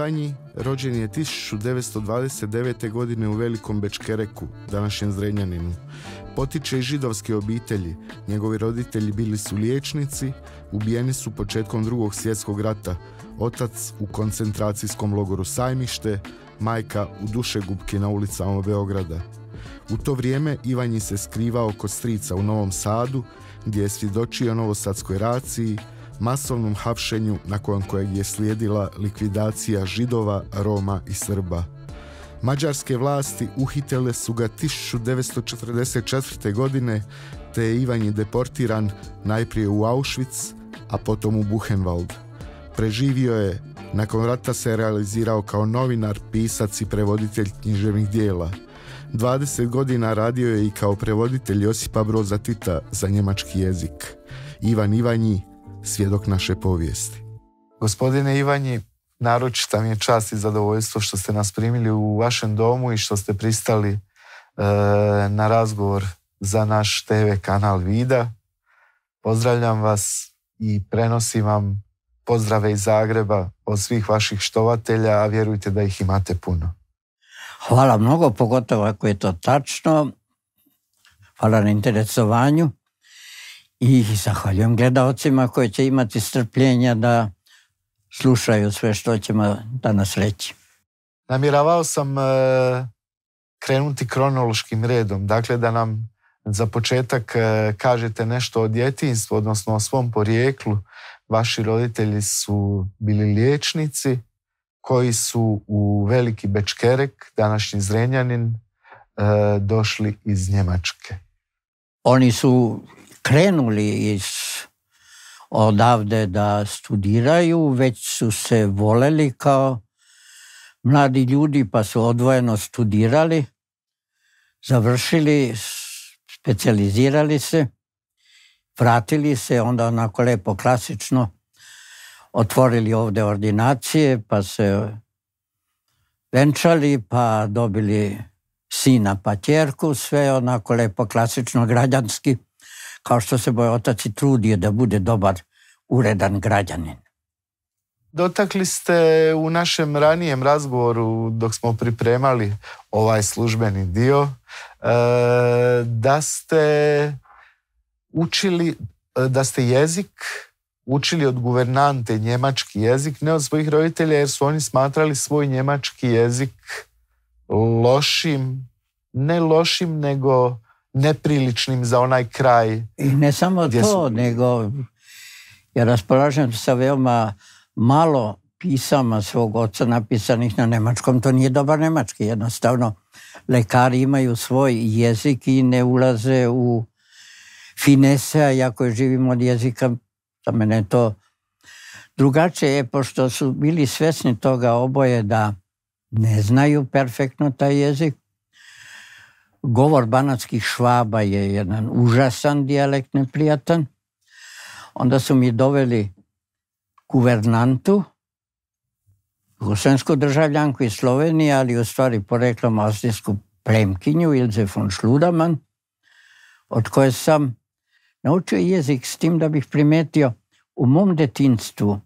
Ivanji rođen je 1929. godine u Velikom Bečkereku, današnjem Zrenjaninu. Potiče iz židovske obitelji, njegovi roditelji bili su liječnici, ubijeni su početkom drugog svjetskog rata, otac u koncentracijskom logoru Sajmište, majka u Dušegubki na ulicama Beograda. U to vrijeme Ivanji se skrivao kod strica u Novom Sadu, gdje je svjedočio novosadskoj raciji, masovnom hapšenju nakon kojeg je slijedila likvidacija židova, Roma i Srba. Mađarske vlasti uhitele su ga 1944. godine te je Ivan je deportiran najprije u Auschwitz, a potom u Buchenwald. Preživio je, nakon rata se realizirao kao novinar, pisac i prevoditelj književnih dijela. 20 godina radio je i kao prevoditelj Josipa Broza Tita za njemački jezik. Ivan Ivanji svjedok naše povijesti. Gospodine Ivanji, naročita mi je čast i zadovoljstvo što ste nas primili u vašem domu i što ste pristali e, na razgovor za naš TV kanal Vida. Pozdravljam vas i prenosim vam pozdrave iz Zagreba od svih vaših štovatelja, a vjerujte da ih imate puno. Hvala mnogo, pogotovo ako je to tačno. Hvala na interesovanju i zahvaljujem gledalcima koji će imati strpljenja da slušaju sve što ćemo danas reći. Namiravao sam e, krenuti kronološkim redom, dakle da nam za početak e, kažete nešto o djetinstvu, odnosno o svom porijeklu. Vaši roditelji su bili liječnici koji su u Veliki Bečkerek, današnji Zrenjanin, e, došli iz Njemačke. Oni su krenuli iz odavde da studiraju, već su se voleli kao mladi ljudi pa su odvojeno studirali, završili, specializirali se, vratili se, onda onako lepo klasično otvorili ovdje ordinacije, pa se venčali, pa dobili sina pa tjerku, sve onako lepo klasično građanski kao što se moj otac i trudio da bude dobar, uredan građanin. Dotakli ste u našem ranijem razgovoru dok smo pripremali ovaj službeni dio e, da ste učili, e, da ste jezik učili od guvernante njemački jezik, ne od svojih roditelja jer su oni smatrali svoj njemački jezik lošim, ne lošim nego nepriličnim za onaj kraj. I ne samo to, nego ja raspolažem sa veoma malo pisama svog oca napisanih na nemačkom. To nije dobar nemački, jednostavno. Lekari imaju svoj jezik i ne ulaze u finese, a ja koji živim od jezika, za mene je to drugačije je, pošto su bili svesni toga oboje da ne znaju perfektno taj jezik, govor banatskih švaba je jedan užasan dijalekt neprijatan. Onda su mi doveli guvernantu, gosvensku državljanku iz Slovenije, ali u stvari poreklom austrijsku plemkinju, Ilze von Schludaman, od koje sam naučio jezik s tim da bih primetio u mom detinstvu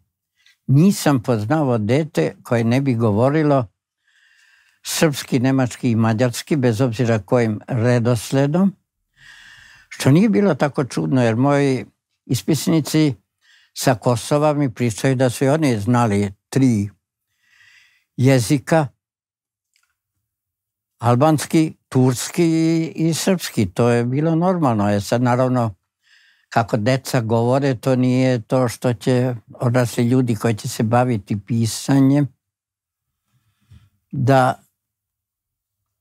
nisam poznao dete koje ne bi govorilo srpski, nemački i mađarski, bez obzira kojim redosledom, što nije bilo tako čudno, jer moji ispisnici sa Kosova mi pričaju da su i oni znali tri jezika, albanski, turski i srpski. To je bilo normalno. jer sad naravno, kako deca govore, to nije to što će odrasli ljudi koji će se baviti pisanjem, da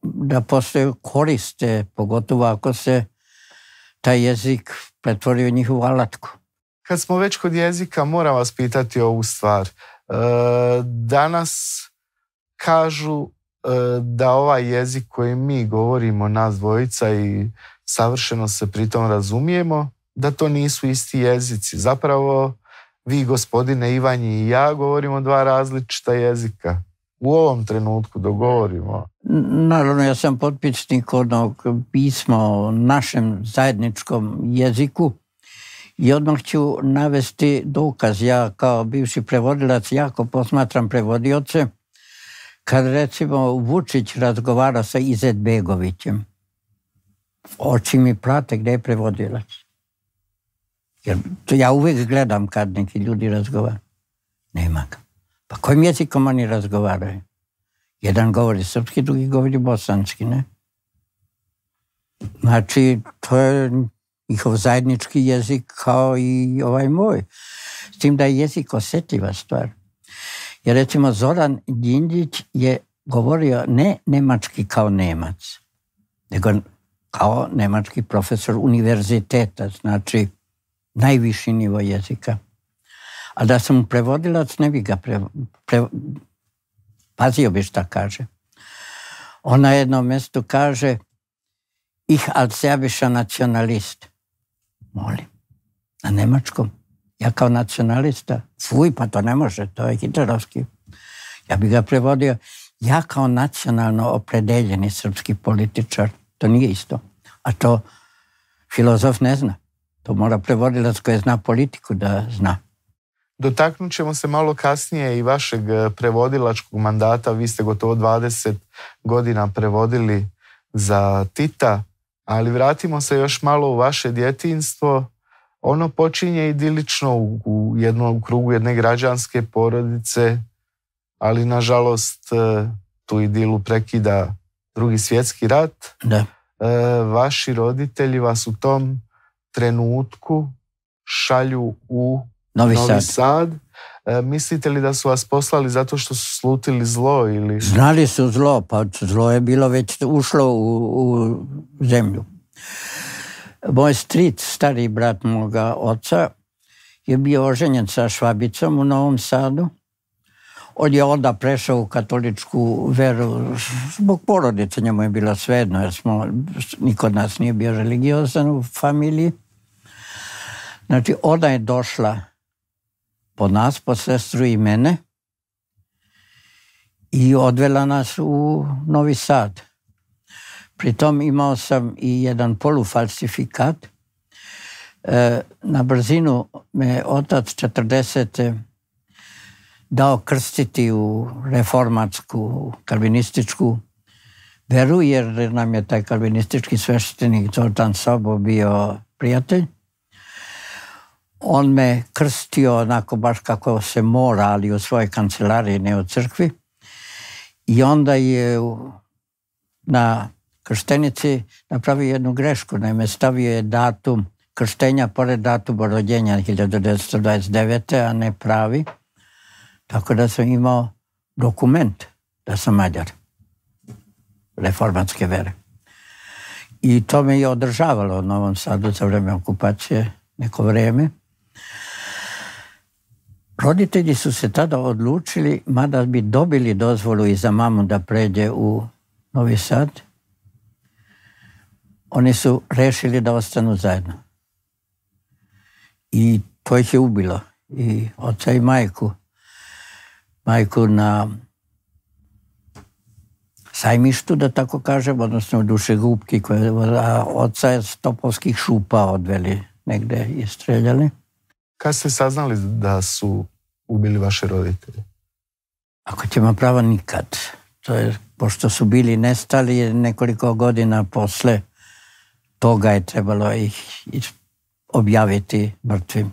da postoje koriste, pogotovo ako se taj jezik pretvori u njihovu alatku. Kad smo već kod jezika, moram vas pitati ovu stvar. E, danas kažu e, da ovaj jezik koji mi govorimo, nas dvojica, i savršeno se pritom razumijemo, da to nisu isti jezici. Zapravo, vi gospodine Ivanji i ja govorimo dva različita jezika u ovom trenutku dogovorimo? Naravno, ja sam potpisnik onog pisma o našem zajedničkom jeziku i odmah ću navesti dokaz. Ja kao bivši prevodilac jako posmatram prevodioce kad recimo Vučić razgovara sa Izetbegovićem. Oči mi prate gdje je prevodilac. ja uvijek gledam kad neki ljudi razgovaraju. Nema ga. Pa kojim jezikom oni razgovaraju? Jedan govori srpski, drugi govori bosanski, ne? Znači, to je njihov zajednički jezik kao i ovaj moj. S tim da je jezik osjetljiva stvar. Jer recimo Zoran Đinđić je govorio ne nemački kao nemac, nego kao nemački profesor univerziteta, znači najviši nivo jezika. A da sam prevodilac, ne bi ga pre, pre, pazio bi šta kaže. On na jednom mjestu kaže ih als biša nacionalist. Molim, na nemačkom. Ja kao nacionalista, fuj, pa to ne može, to je hitlerovski. Ja bi ga prevodio, ja kao nacionalno opredeljeni srpski političar, to nije isto. A to filozof ne zna. To mora prevodilac koji zna politiku da zna. Dotaknut ćemo se malo kasnije i vašeg e, prevodilačkog mandata. Vi ste gotovo 20 godina prevodili za Tita, ali vratimo se još malo u vaše djetinstvo. Ono počinje idilično u, jednom krugu jedne građanske porodice, ali nažalost e, tu idilu prekida drugi svjetski rat. E, vaši roditelji vas u tom trenutku šalju u Novi, Novi Sad. E, mislite li da su vas poslali zato što su slutili zlo ili... Znali su zlo, pa zlo je bilo već ušlo u, zemlju. Moj stric, stari brat moga oca, je bio oženjen sa Švabicom u Novom Sadu. On je onda prešao u katoličku veru zbog porodice, njemu je bilo svejedno, jer smo, niko od nas nije bio religiozan u familiji. Znači, ona je došla po nas, po sestru i mene i odvela nas u Novi Sad. Pritom imao sam i jedan polufalsifikat. E, na brzinu me otac 40. dao krstiti u reformatsku, kalvinističku veru, jer nam je taj kalvinistički sveštenik Zoltan Sobo bio prijatelj. On me krstio onako baš kako se mora, ali u svojoj kancelariji, ne u crkvi. I onda je na krštenici napravio jednu grešku. Naime, stavio je datum krštenja pored datuma rođenja 1929. a ne pravi. Tako da sam imao dokument da sam Mađar. Reformatske vere. I to me je održavalo u Novom Sadu za vrijeme okupacije neko vrijeme. Roditelji su se tada odlučili, mada bi dobili dozvolu i za mamu da pređe u Novi Sad, oni su rešili da ostanu zajedno. I to ih je ubilo. I oca i majku. Majku na sajmištu, da tako kažem, odnosno u gubki, koja je oca je Stopovskih šupa odveli negde i streljali. Kad ste saznali da su ubili vaše roditelje? Ako ćemo pravo, nikad. To je, pošto su bili nestali nekoliko godina posle toga je trebalo ih objaviti mrtvim.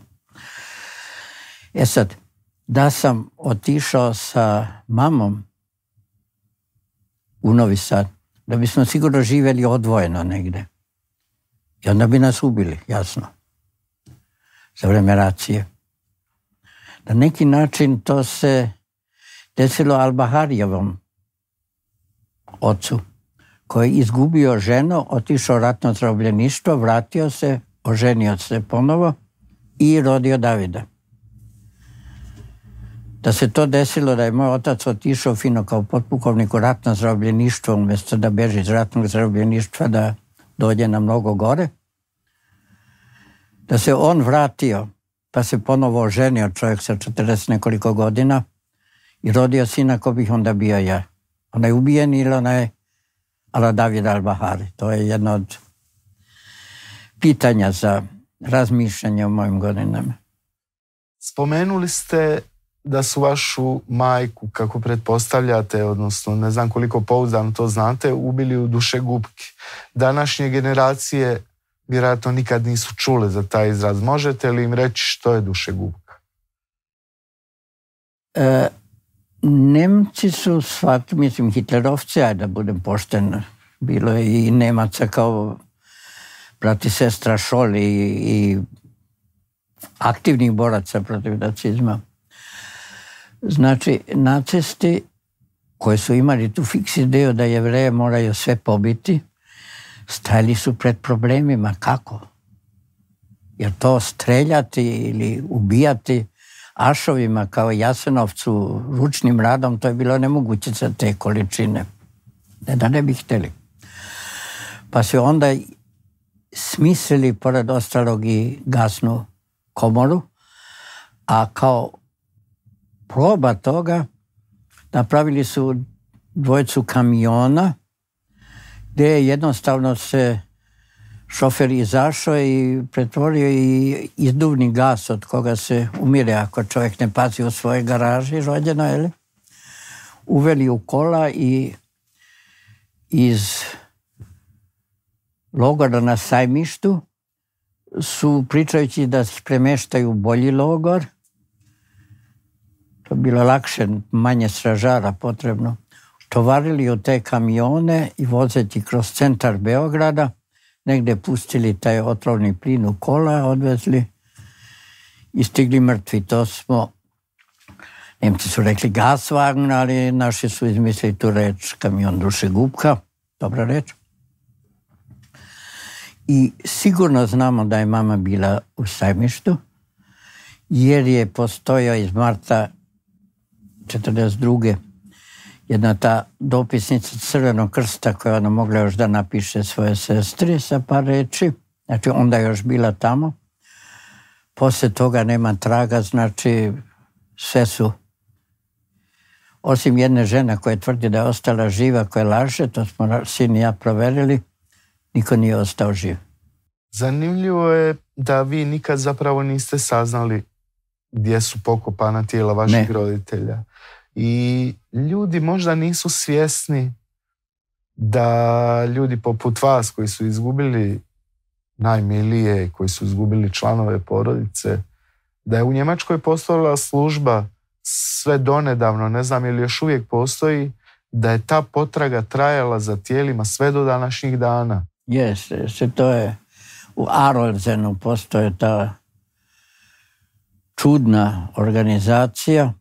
E sad, da sam otišao sa mamom u Novi Sad, da bismo sigurno živjeli odvojeno negde. I onda bi nas ubili, jasno za vreme racije. Na neki način to se desilo Albaharijevom ocu, koji je izgubio ženu, otišao ratno zarobljeništvo, vratio se, oženio se ponovo i rodio Davida. Da se to desilo da je moj otac otišao fino kao potpukovnik u ratno zarobljeništvo, umjesto da beži iz ratnog zarobljeništva, da dođe na mnogo gore – da se on vratio, pa se ponovo oženio čovjek sa 40 nekoliko godina i rodio sina ko bih onda bio ja. Ona je ubijen ili ona je Ala David Al-Bahari. To je jedno od pitanja za razmišljanje o mojim godinama. Spomenuli ste da su vašu majku, kako pretpostavljate, odnosno ne znam koliko pouzdano to znate, ubili u duše gubke. Današnje generacije vjerojatno nikad nisu čule za taj izraz. Možete li im reći što je duše E, Nemci su svat, mislim, hitlerovci, ajde da budem pošten, bilo je i Nemaca kao prati sestra šoli i, i aktivnih boraca protiv nacizma. Znači, nacisti koji su imali tu fiks ideju da jevreje moraju sve pobiti, stajali su pred problemima kako. Jer to streljati ili ubijati ašovima kao Jasenovcu ručnim radom, to je bilo nemoguće za te količine. Ne da ne bi htjeli. Pa su onda smislili, pored ostalog, i gasnu komoru, a kao proba toga napravili su dvojcu kamiona gdje je jednostavno se šofer izašao i pretvorio i izduvni gas od koga se umire ako čovjek ne pazi u svojoj garaži rođeno, je li? Uveli u kola i iz logora na sajmištu su pričajući da se premeštaju u bolji logor, to je bilo lakše, manje stražara potrebno, tovarili u te kamione i voziti kroz centar Beograda, negde pustili taj otrovni plin u kola, odvezli i stigli mrtvi. To smo, Nemci su rekli gasvagn, ali naši su izmislili tu reč kamion duše gubka, dobra reč. I sigurno znamo da je mama bila u sajmištu, jer je postojao iz marta 1942 jedna ta dopisnica Crvenog krsta koja ona mogla još da napiše svoje sestri sa par reći, Znači onda je još bila tamo. Poslije toga nema traga, znači sve su osim jedne žena koja tvrdi da je ostala živa, koja laže, to smo sin i ja proverili, niko nije ostao živ. Zanimljivo je da vi nikad zapravo niste saznali gdje su pokopana tijela vaših roditelja. I ljudi možda nisu svjesni da ljudi poput vas koji su izgubili najmilije, koji su izgubili članove porodice, da je u Njemačkoj postojala služba sve donedavno, ne znam ili još uvijek postoji, da je ta potraga trajala za tijelima sve do današnjih dana. Jeste, se to je u Arolzenu postoje ta čudna organizacija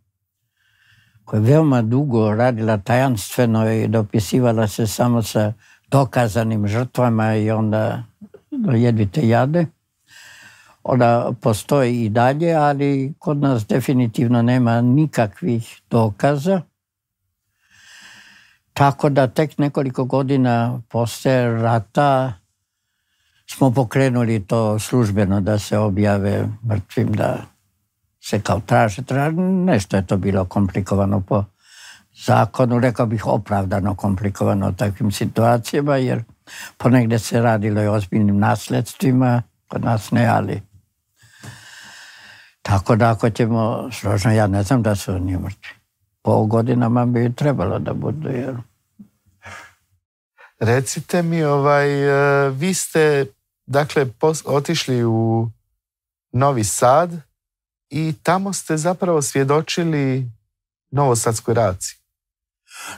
veoma dugo radila tajanstveno i dopisivala se samo sa dokazanim žrtvama i onda jedvite jade. Ona postoji i dalje, ali kod nas definitivno nema nikakvih dokaza. Tako da tek nekoliko godina posle rata smo pokrenuli to službeno da se objave mrtvim, da se kao traže, traže, nešto je to bilo komplikovano po zakonu, rekao bih opravdano komplikovano u takvim situacijama, jer ponegde se radilo i o ozbiljnim nasljedstvima, kod nas ne, ali tako da ako ćemo, složno, ja ne znam da su oni mrtvi. Po godinama bi trebalo da budu, jer... Recite mi, ovaj, e, vi ste, dakle, otišli u Novi Sad, i tamo ste zapravo svjedočili Novosadskoj raci.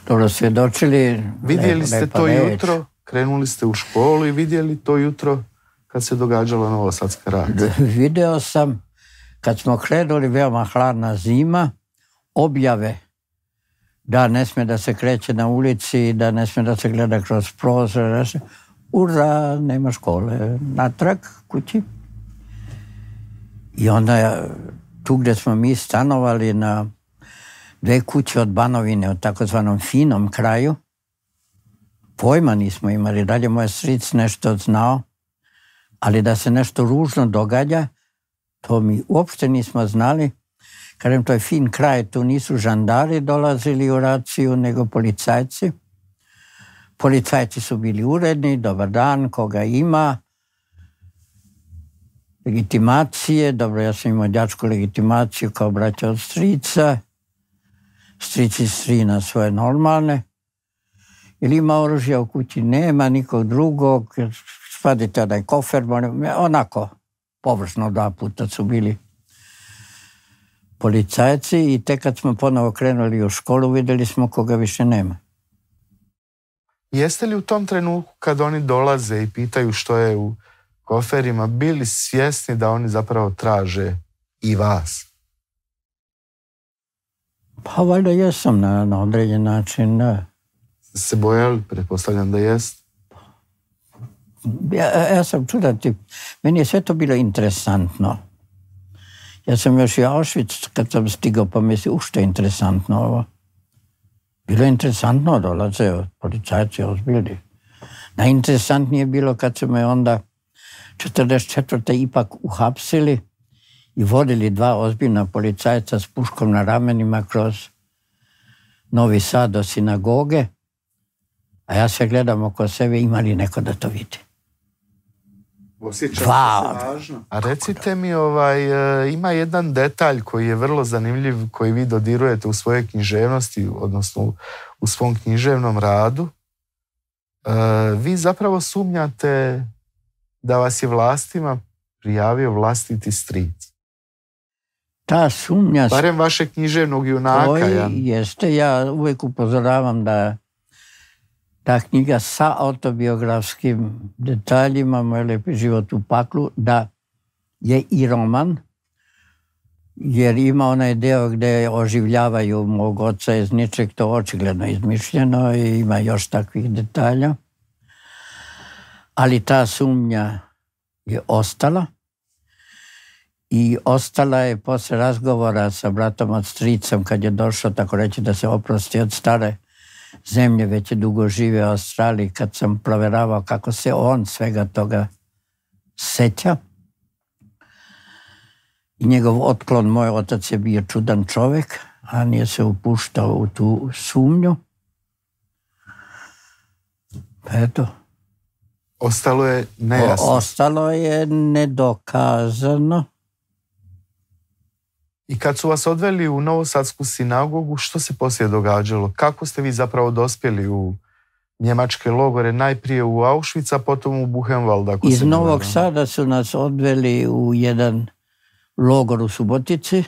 Dobro, svjedočili... Vidjeli ste pa to jutro, krenuli ste u školu i vidjeli to jutro kad se događala Novosadska raca. Video sam, kad smo krenuli, veoma hladna zima, objave da ne smije da se kreće na ulici, da ne smije da se gleda kroz prozor. Ura, nema škole, natrag, kući. I onda tu gdje smo mi stanovali na dve kuće od Banovine, u takozvanom finom kraju, pojma nismo imali, dalje moj sric nešto znao, ali da se nešto ružno događa, to mi uopšte nismo znali. Kažem, to je fin kraj, tu nisu žandari dolazili u raciju, nego policajci. Policajci su bili uredni, dobar dan, koga ima, legitimacije. Dobro, ja sam imao djačku legitimaciju kao braća od strica. Strici strina svoje normalne. Ili ima oružja u kući, nema nikog drugog. Spadite onaj kofer, onako, površno dva puta su bili policajci i tek kad smo ponovo krenuli u školu vidjeli smo koga više nema. Jeste li u tom trenutku kad oni dolaze i pitaju što je u koferima bili svjesni da oni zapravo traže i vas? Pa valjda jesam na, na određen način, da. Se bojali? Pretpostavljam da jest. Ja, sam čudati. tip. Meni je sve to bilo interesantno. Ja sam još i Auschwitz kad sam stigao pa mislio, je interesantno ovo. Bilo je interesantno, dolaze policajci ozbiljni. Najinteresantnije je bilo kad su me onda 1944 ipak uhapsili i vodili dva ozbiljna policajca s puškom na ramenima kroz Novi Sad do sinagoge, a ja se gledam oko sebe, ima li neko da to vidi? Osjećam važno. A recite mi, ovaj, e, ima jedan detalj koji je vrlo zanimljiv, koji vi dodirujete u svojoj književnosti, odnosno u svom književnom radu. E, vi zapravo sumnjate da vas je vlastima prijavio vlastiti stric. Ta sumnja... Barem vaše književnog junaka. Ja. Jeste, ja uvijek upozoravam da ta knjiga sa autobiografskim detaljima, Moj lepi život u paklu, da je i roman, jer ima onaj deo gdje oživljavaju mog oca iz ničeg, to očigledno izmišljeno i ima još takvih detalja. Ali ta sumnja je ostala i ostala je poslije razgovora sa bratom od stricom kad je došao tako reći da se oprosti od stare zemlje, već je dugo žive u Australiji kad sam provjeravao kako se on svega toga seća. I njegov otklon, moj otac je bio čudan čovjek, a nije se upuštao u tu sumnju. Pa eto, Ostalo je nejasno. ostalo je nedokazano. I kad su vas odveli u Novosadsku sinagogu, što se poslije događalo? Kako ste vi zapravo dospjeli u njemačke logore, najprije u Auschwitz, a potom u Buchenwald? Ako Iz Novog Sada su nas odveli u jedan logor u Subotici,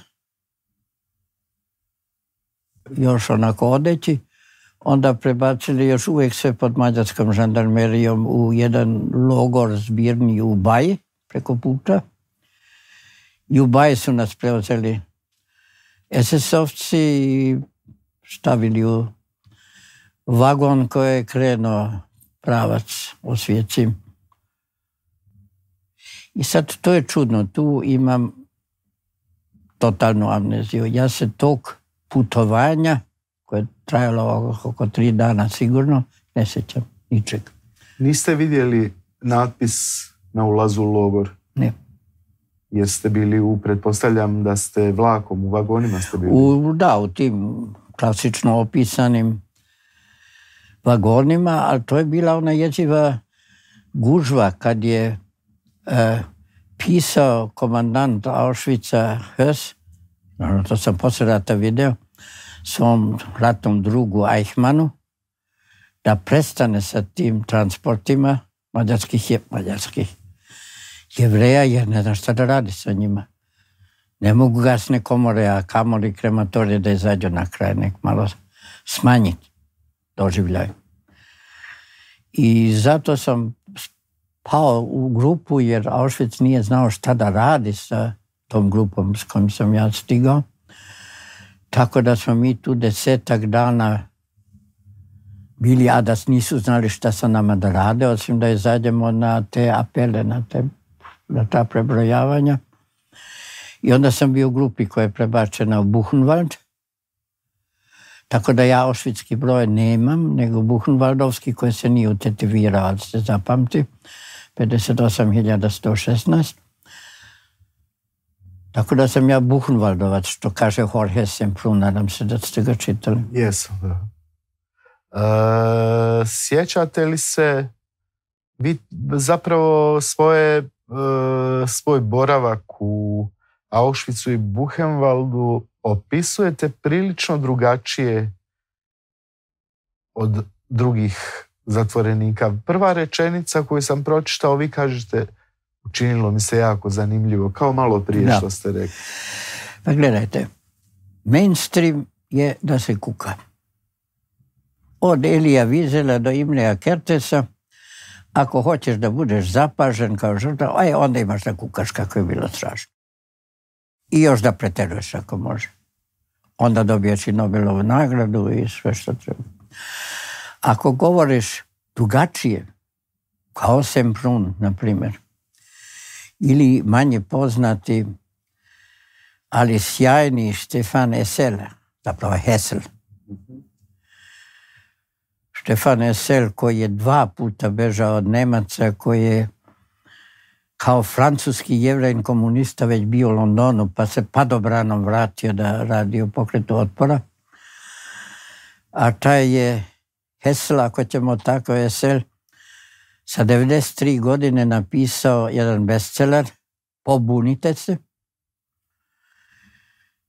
još onako odeći onda prebacili još uvijek sve pod mađarskom žandarmerijom u jedan logor zbirni u Baj, preko puta. I u Baj su nas preozeli SS-ovci i stavili u vagon koji je krenuo pravac osvjećim. I sad to je čudno, tu imam totalnu amneziju. Ja se tog putovanja je trajalo oko tri dana sigurno, ne sjećam ničeg. Niste vidjeli natpis na ulazu u logor? Ne. ste bili u, pretpostavljam da ste vlakom, u vagonima ste bili? da, u tim klasično opisanim vagonima, ali to je bila ona jeziva gužva kad je e, pisao komandant Auschwitza Hös, to sam posljedata rata video, svom ratnom drugu Eichmannu da prestane sa tim transportima mađarskih, je, mađarskih jevreja jer ne zna šta da radi sa njima. Ne mogu gasne komore, a kamoli krematorije da izađu na kraj, nek malo smanjiti doživljaju. I zato sam pao u grupu jer Auschwitz nije znao šta da radi sa tom grupom s kojim sam ja stigao. Tako da smo mi tu desetak dana bili, a da nisu znali šta sa nama da rade, osim da izađemo na te apele, na, te, na ta prebrojavanja. I onda sam bio u grupi koja je prebačena u Buchenwald. Tako da ja ošvitski broj nemam, nego Buchenwaldovski koji se nije utetivirao, ali se zapamti, 58.116. Tako da sam ja Buchenwaldovac, što kaže Jorge Semplu, nadam se da ste ga čitali. Jesu, da. E, sjećate li se vi zapravo svoje, e, svoj boravak u Auschwitzu i Buchenwaldu opisujete prilično drugačije od drugih zatvorenika. Prva rečenica koju sam pročitao, vi kažete učinilo mi se jako zanimljivo, kao malo prije što ste rekli. Pa gledajte, mainstream je da se kuka. Od Elija Vizela do Imlija Kertesa, ako hoćeš da budeš zapažen kao žrtva, aj onda imaš da kukaš kako je bilo strašno. I još da preteruješ ako može. Onda dobiješ i Nobelovu nagradu i sve što treba. Ako govoriš drugačije, kao Semprun, na primjer, ili manje poznati, ali sjajni Štefan Hesel, zapravo Hesel. Štefan Hesel koji je dva puta bežao od Nemaca, koji je kao francuski jevrajn komunista već bio u Londonu, pa se padobranom vratio da radi u pokretu otpora. A taj je Hesel, ako ćemo tako esel sa 93 godine napisao jedan bestseller, Pobunite se,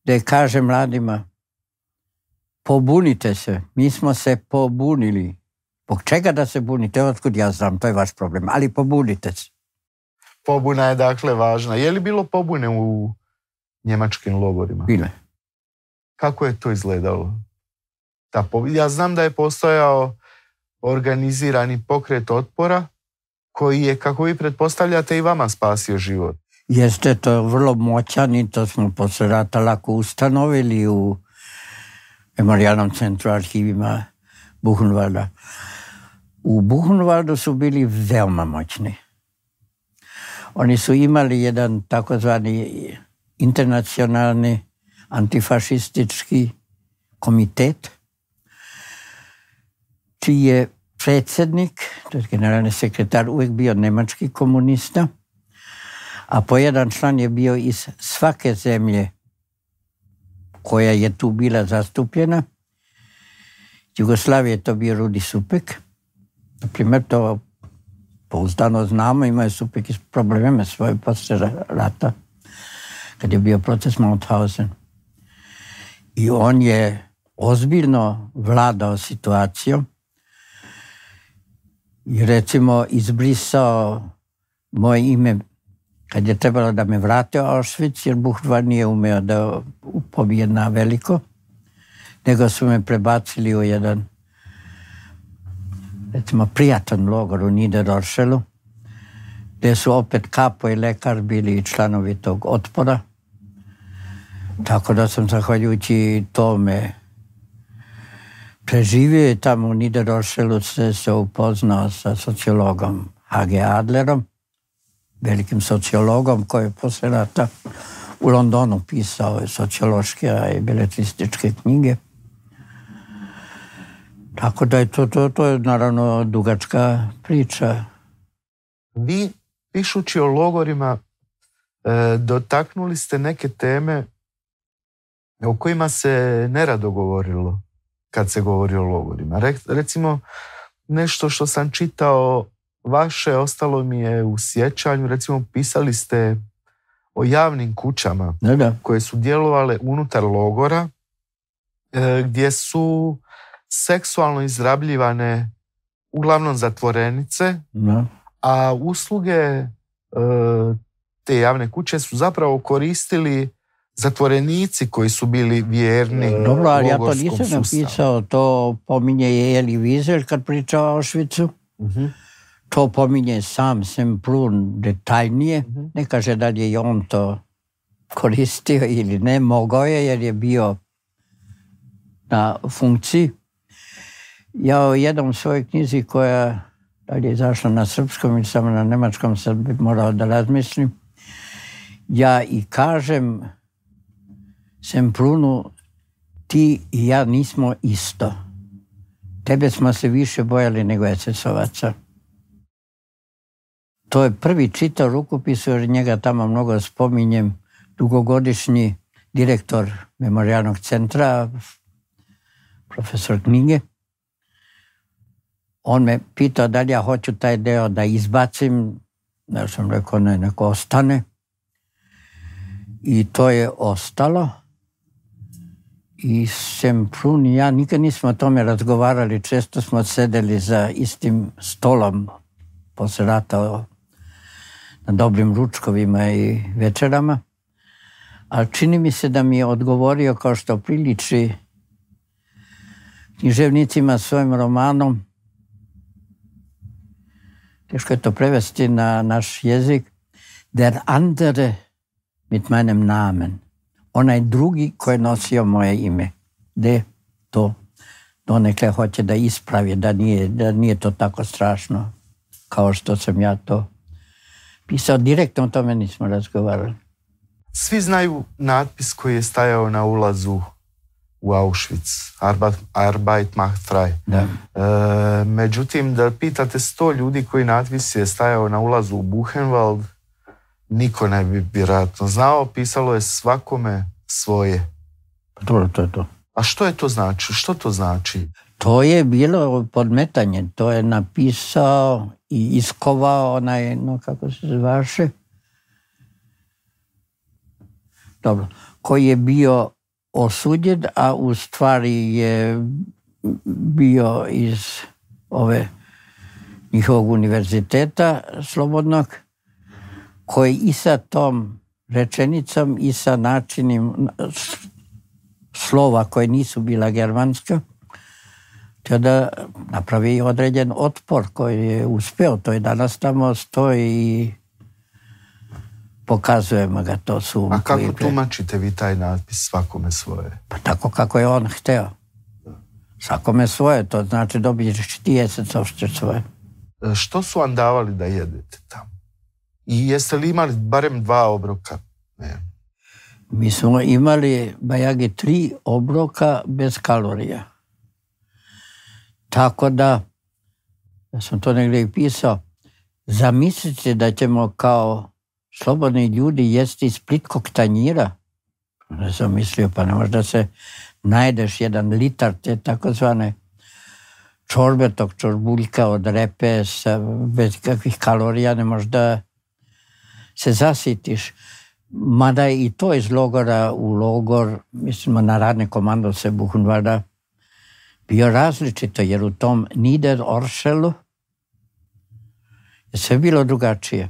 gdje kaže mladima, pobunite se, mi smo se pobunili. Pog čega da se bunite, otkud ja znam, to je vaš problem, ali pobunite se. Pobuna je dakle važna. Je li bilo pobune u njemačkim logorima? Bile. Kako je to izgledalo? Ja znam da je postojao organizirani pokret otpora koji je, kako vi pretpostavljate, i vama spasio život. Jeste, to vrlo moćan i to smo posle rata lako ustanovili u memorialnom centru arhivima Buchenwalda. U Buchenwaldu su bili veoma moćni. Oni su imali jedan takozvani internacionalni antifašistički komitet, čiji je predsjednik, to je generalni sekretar, uvijek bio nemački komunista, a po jedan član je bio iz svake zemlje koja je tu bila zastupljena. Jugoslavije je to bio Rudi Supek. Na primjer, to pouzdano znamo, imao je Supek iz probleme svoje poslije rata, kad je bio proces Mauthausen. I on je ozbiljno vladao situacijom, i recimo izbrisao moje ime kad je trebalo da me vrate u Auschwitz, jer Buhva nije umeo da pobije na veliko, nego su me prebacili u jedan recimo prijatan logor u Niederoršelu, gdje su opet kapo i lekar bili članovi tog otpora. Tako da sam zahvaljujući tome Preživio je tamo u Niderošelu, se upoznao sa sociologom H.G. Adlerom, velikim sociologom koji je poslije rata u Londonu pisao sociološke i beletrističke knjige. Tako da je to, to, to je naravno dugačka priča. Vi, pišući o logorima, e, dotaknuli ste neke teme o kojima se nerado govorilo kad se govori o logorima. Recimo, nešto što sam čitao vaše, ostalo mi je u sjećanju, recimo pisali ste o javnim kućama koje su djelovale unutar logora, e, gdje su seksualno izrabljivane uglavnom zatvorenice, a usluge e, te javne kuće su zapravo koristili zatvorenici koji su bili vjerni Dobro, ali ja to nisam napisao, to pominje Eli Wiesel kad priča o Auschwitzu. Mhm. To pominje sam Sam Prun detaljnije, mhm. ne kaže da li je on to koristio ili ne, mogao je jer je bio na funkciji. Ja u jednom svojoj knjizi koja da li je izašla na srpskom ili samo na nemačkom, sad bi morao da razmislim, ja i kažem Sem ti i ja nismo isto. Tebe smo se više bojali nego ss To je prvi čitav rukopis, jer njega tamo mnogo spominjem, dugogodišnji direktor memorialnog centra, profesor knjige. On me pitao da li ja hoću taj deo da izbacim, ja sam rekao ne, neko ostane. I to je ostalo i sem i ja nikad nismo o tome razgovarali, često smo sedeli za istim stolom posle rata na dobrim ručkovima i večerama. A čini mi se da mi je odgovorio kao što priliči književnicima svojim romanom teško je to prevesti na naš jezik, der andere mit meinem Namen onaj drugi koji je nosio moje ime. De to donekle hoće da ispravi, da nije, da nije to tako strašno kao što sam ja to pisao. Direktno o tome nismo razgovarali. Svi znaju natpis koji je stajao na ulazu u Auschwitz, Arbeit, Arbeit macht frei. E, međutim, da pitate sto ljudi koji natpis je stajao na ulazu u Buchenwald, niko ne bi vjerojatno znao, pisalo je svakome svoje. Pa dobro, to je to. A što je to znači? Što to znači? To je bilo podmetanje. To je napisao i iskovao onaj, no kako se zvaše, dobro, koji je bio osuđen, a u stvari je bio iz ove njihovog univerziteta slobodnog koji i sa tom rečenicom i sa načinim slova koje nisu bila germanska, da napravi određen otpor koji je uspeo To je danas tamo stoji i pokazujemo ga to su. A kako tumačite vi taj natpis svakome svoje? Pa tako kako je on hteo. Svakome svoje, to znači dobiješ ti jesec svoje. E, što su vam davali da jedete tamo? I jeste li imali barem dva obroka? Ne. Mi smo imali bajage tri obroka bez kalorija. Tako da, ja sam to negdje i pisao, zamislite da ćemo kao slobodni ljudi jesti iz plitkog tanjira. ne sam mislio, pa ne možda se najdeš jedan litar te takozvane čorbe, čorbuljka od repe bez kakvih kalorija, ne možda se zasitiš. Mada i to iz logora u logor, mislimo na radne komando se Buhunvada, bio različito, jer u tom Nider Oršelu je sve bilo drugačije.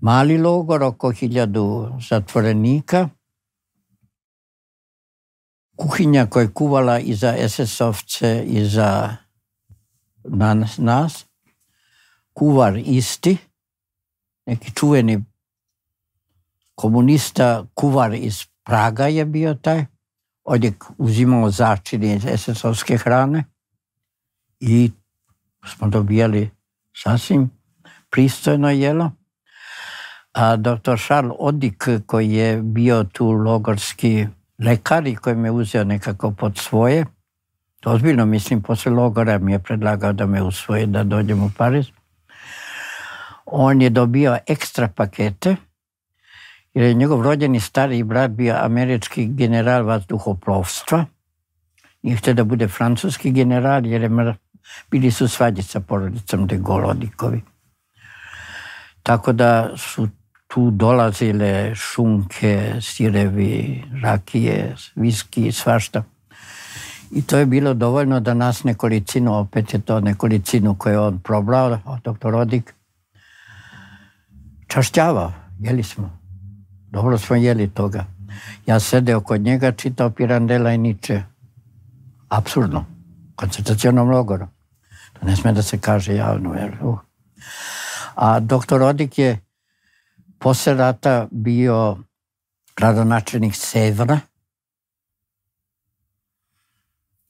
Mali logor, oko hiljadu zatvorenika, kuhinja koja je kuvala i za SS-ovce i za nas, kuvar isti, neki čuveni komunista, kuvar iz Praga je bio taj. On je uzimao začini iz ss hrane i smo dobijali sasvim pristojno jelo. A doktor Šarl Odik, koji je bio tu logorski lekar i koji me uzeo nekako pod svoje, ozbiljno mislim, posle logora mi je predlagao da me usvoje, da dođem u Pariz on je dobio ekstra pakete, jer je njegov rođeni stari brat bio američki general vazduhoplovstva. Nije htio da bude francuski general, jer je bili su svađi sa porodicom de Golodikovi. Tako da su tu dolazile šunke, sirevi, rakije, viski i svašta. I to je bilo dovoljno da nas nekolicinu, opet je to nekolicinu koju je on probrao, doktor Rodik, čašćavao, jeli smo. Dobro smo jeli toga. Ja sedeo kod njega, čitao Pirandela i Niče. Absurdno. Koncentracijonom logoru. To ne sme da se kaže javno. Jer, uh. A doktor Odik je posle rata bio gradonačelnik Sevra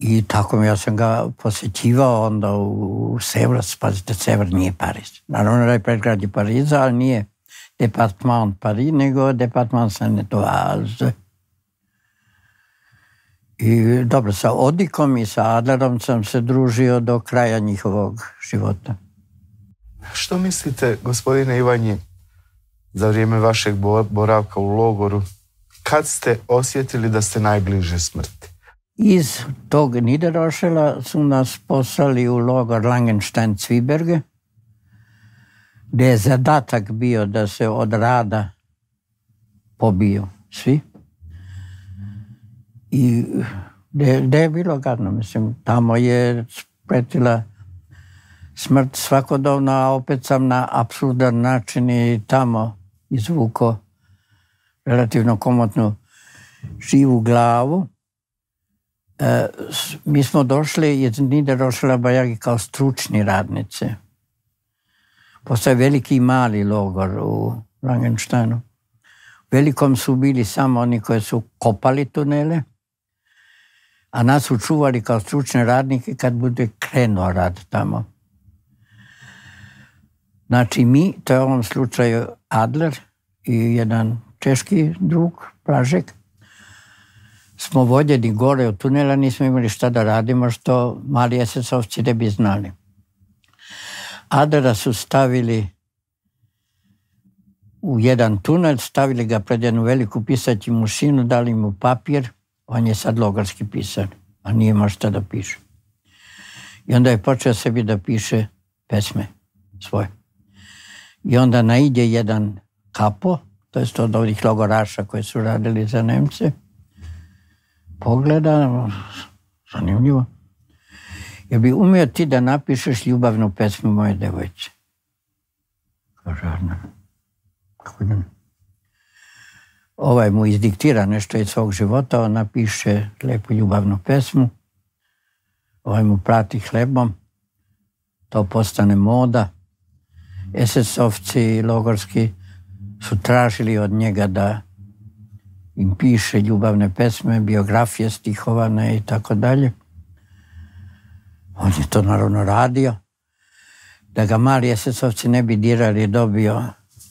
i tako ja sam ga posjećivao onda u sever, pazite, Sever nije Pariz. Naravno da je Pariza, ali nije departman Pariz, nego departman Sanetoaz. I dobro, sa Odikom i sa Adlerom sam se družio do kraja njihovog života. Što mislite, gospodine Ivanji, za vrijeme vašeg boravka u logoru, kad ste osjetili da ste najbliže smrti? Iz tog Niderošela su nas poslali u logor Langenstein-Cviberge, gdje je zadatak bio da se od rada pobiju svi. I gdje je bilo gadno, mislim, tamo je spretila smrt svakodobno, a opet sam na apsurdan način i tamo izvuko relativno komotnu živu glavu mi smo došli iz došla Bajagi kao stručni radnici. Postoje veliki i mali logor u Langensteinu. Velikom su bili samo oni koji su kopali tunele, a nas su čuvali kao stručne radnike kad bude krenuo rad tamo. Znači mi, to je u ovom slučaju Adler i jedan češki drug, Pražek, smo vođeni gore od tunela, nismo imali šta da radimo, što mali SS-ovci ne bi znali. Adara su stavili u jedan tunel, stavili ga pred jednu veliku pisaću mušinu, dali mu papir, on je sad logarski pisar, a nije imao šta da piše. I onda je počeo sebi da piše pesme svoje. I onda naide jedan kapo, to je od ovih logoraša koji su radili za Nemce, pogleda, zanimljivo. je bi umio ti da napišeš ljubavnu pesmu moje devojče? Kaže, Ovaj mu izdiktira nešto iz svog života, on napiše lepu ljubavnu pesmu, ovaj mu prati hlebom, to postane moda. SS-ovci logorski su tražili od njega da im piše ljubavne pesme, biografije stihovane i tako dalje. On je to naravno radio. Da ga mali esesovci ne bi dirali, dobio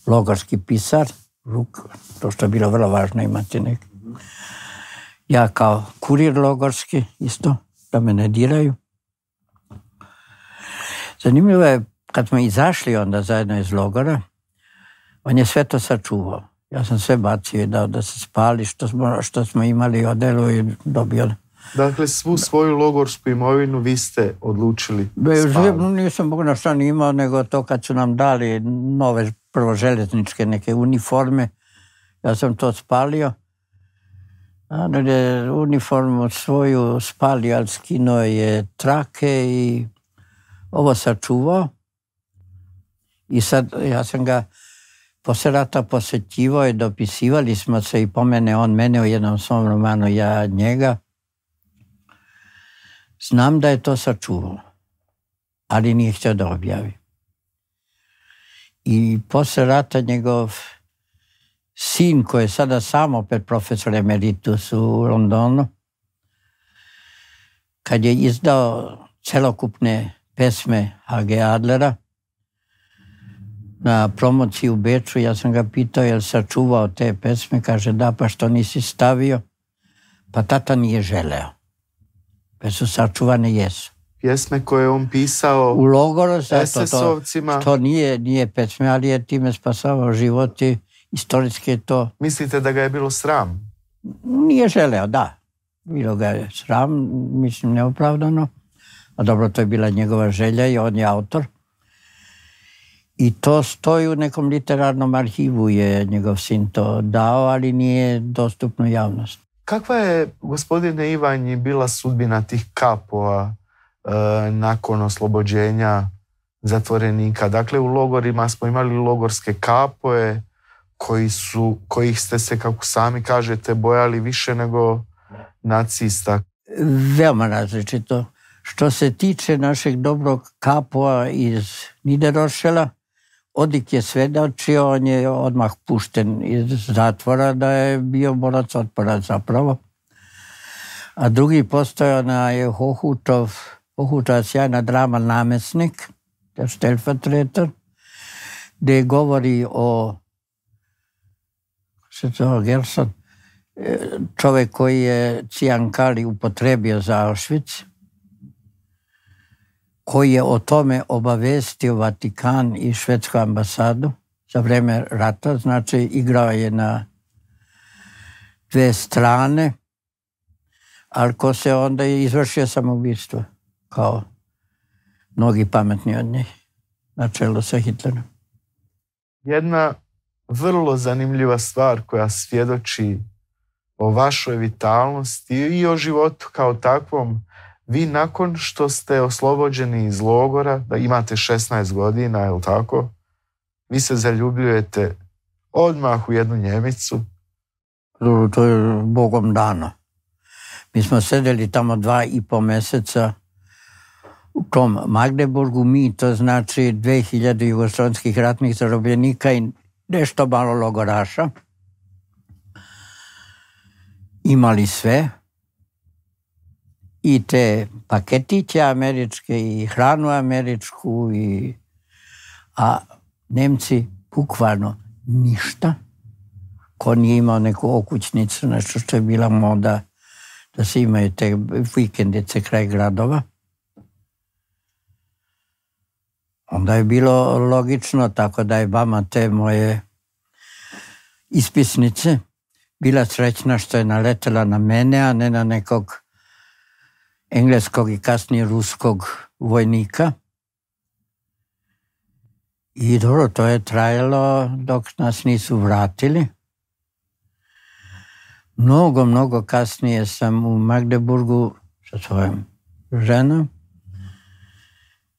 logorski pisar, ruk to što je bilo vrlo važno imati nek. Ja kao kurir logorski isto, da me ne diraju. Zanimljivo je, kad smo izašli onda zajedno iz logora, on je sve to sačuvao. Ja sam sve bacio i dao da se spali što smo, što smo imali odelo i dobio. Dakle, svu svoju logorsku imovinu vi ste odlučili spaviti. Nisam Bog na šta imao, nego to kad su nam dali nove prvo neke uniforme, ja sam to spalio. Ano je uniformu svoju spalio, ali skinuo je trake i ovo sačuvao. I sad ja sam ga Posle rata posjećivo je, dopisivali smo se i pomene on mene u jednom svom romanu, ja njega. Znam da je to sačuvao, ali nije htio da objavi. I posle rata njegov sin koji je sada sam opet profesor emeritus u Londonu, kad je izdao celokupne pesme H.G. Adlera, na promociji u Beču, ja sam ga pitao jel sačuvao te pesme, kaže da, pa što nisi stavio? Pa tata nije želeo. Pa su sačuvane jesu. Pjesme koje je on pisao u logoru, zato to, to nije, nije pesme, ali je time spasavao život i je to. Mislite da ga je bilo sram? Nije želeo, da. Bilo ga je sram, mislim neopravdano. A dobro, to je bila njegova želja i on je autor i to stoji u nekom literarnom arhivu je njegov sin to dao, ali nije dostupno javnost. Kakva je, gospodine Ivanji, bila sudbina tih kapova e, nakon oslobođenja zatvorenika? Dakle, u logorima smo imali logorske kapoje kojih ste se, kako sami kažete, bojali više nego nacista. Veoma različito. Što se tiče našeg dobrog kapoa iz Niderošela, Odik je svedočio, on je odmah pušten iz zatvora da je bio borac otpora zapravo. A drugi ona je Hohutov, je sjajna drama Namesnik, Stelfatreter, gdje govori o Gerson, e, čovjek koji je Cijankali upotrebio za Auschwitz koji je o tome obavestio Vatikan i švedsku ambasadu za vrijeme rata, znači igrao je na dve strane, ali ko se onda je izvršio samobistvo, kao mnogi pametni od njih, na čelu sa Hitlerom. Jedna vrlo zanimljiva stvar koja svjedoči o vašoj vitalnosti i o životu kao takvom vi nakon što ste oslobođeni iz logora, da imate 16 godina, je tako? Vi se zaljubljujete odmah u jednu njemicu. To je bogom dano. Mi smo sedeli tamo dva i po meseca u tom Magdeburgu. Mi, to znači 2000 jugoslovenskih ratnih zarobljenika i nešto malo logoraša. Imali sve, i te paketiće američke i hranu američku i a Nemci bukvalno ništa ko nije imao neku okućnicu, nešto što je bila moda, da se imaju te vikendice kraj gradova. Onda je bilo logično, tako da je vama te moje ispisnice bila srećna što je naletela na mene, a ne na nekog engleskog i kasnije ruskog vojnika. I dobro, to je trajalo dok nas nisu vratili. Mnogo, mnogo kasnije sam u Magdeburgu sa svojom ženom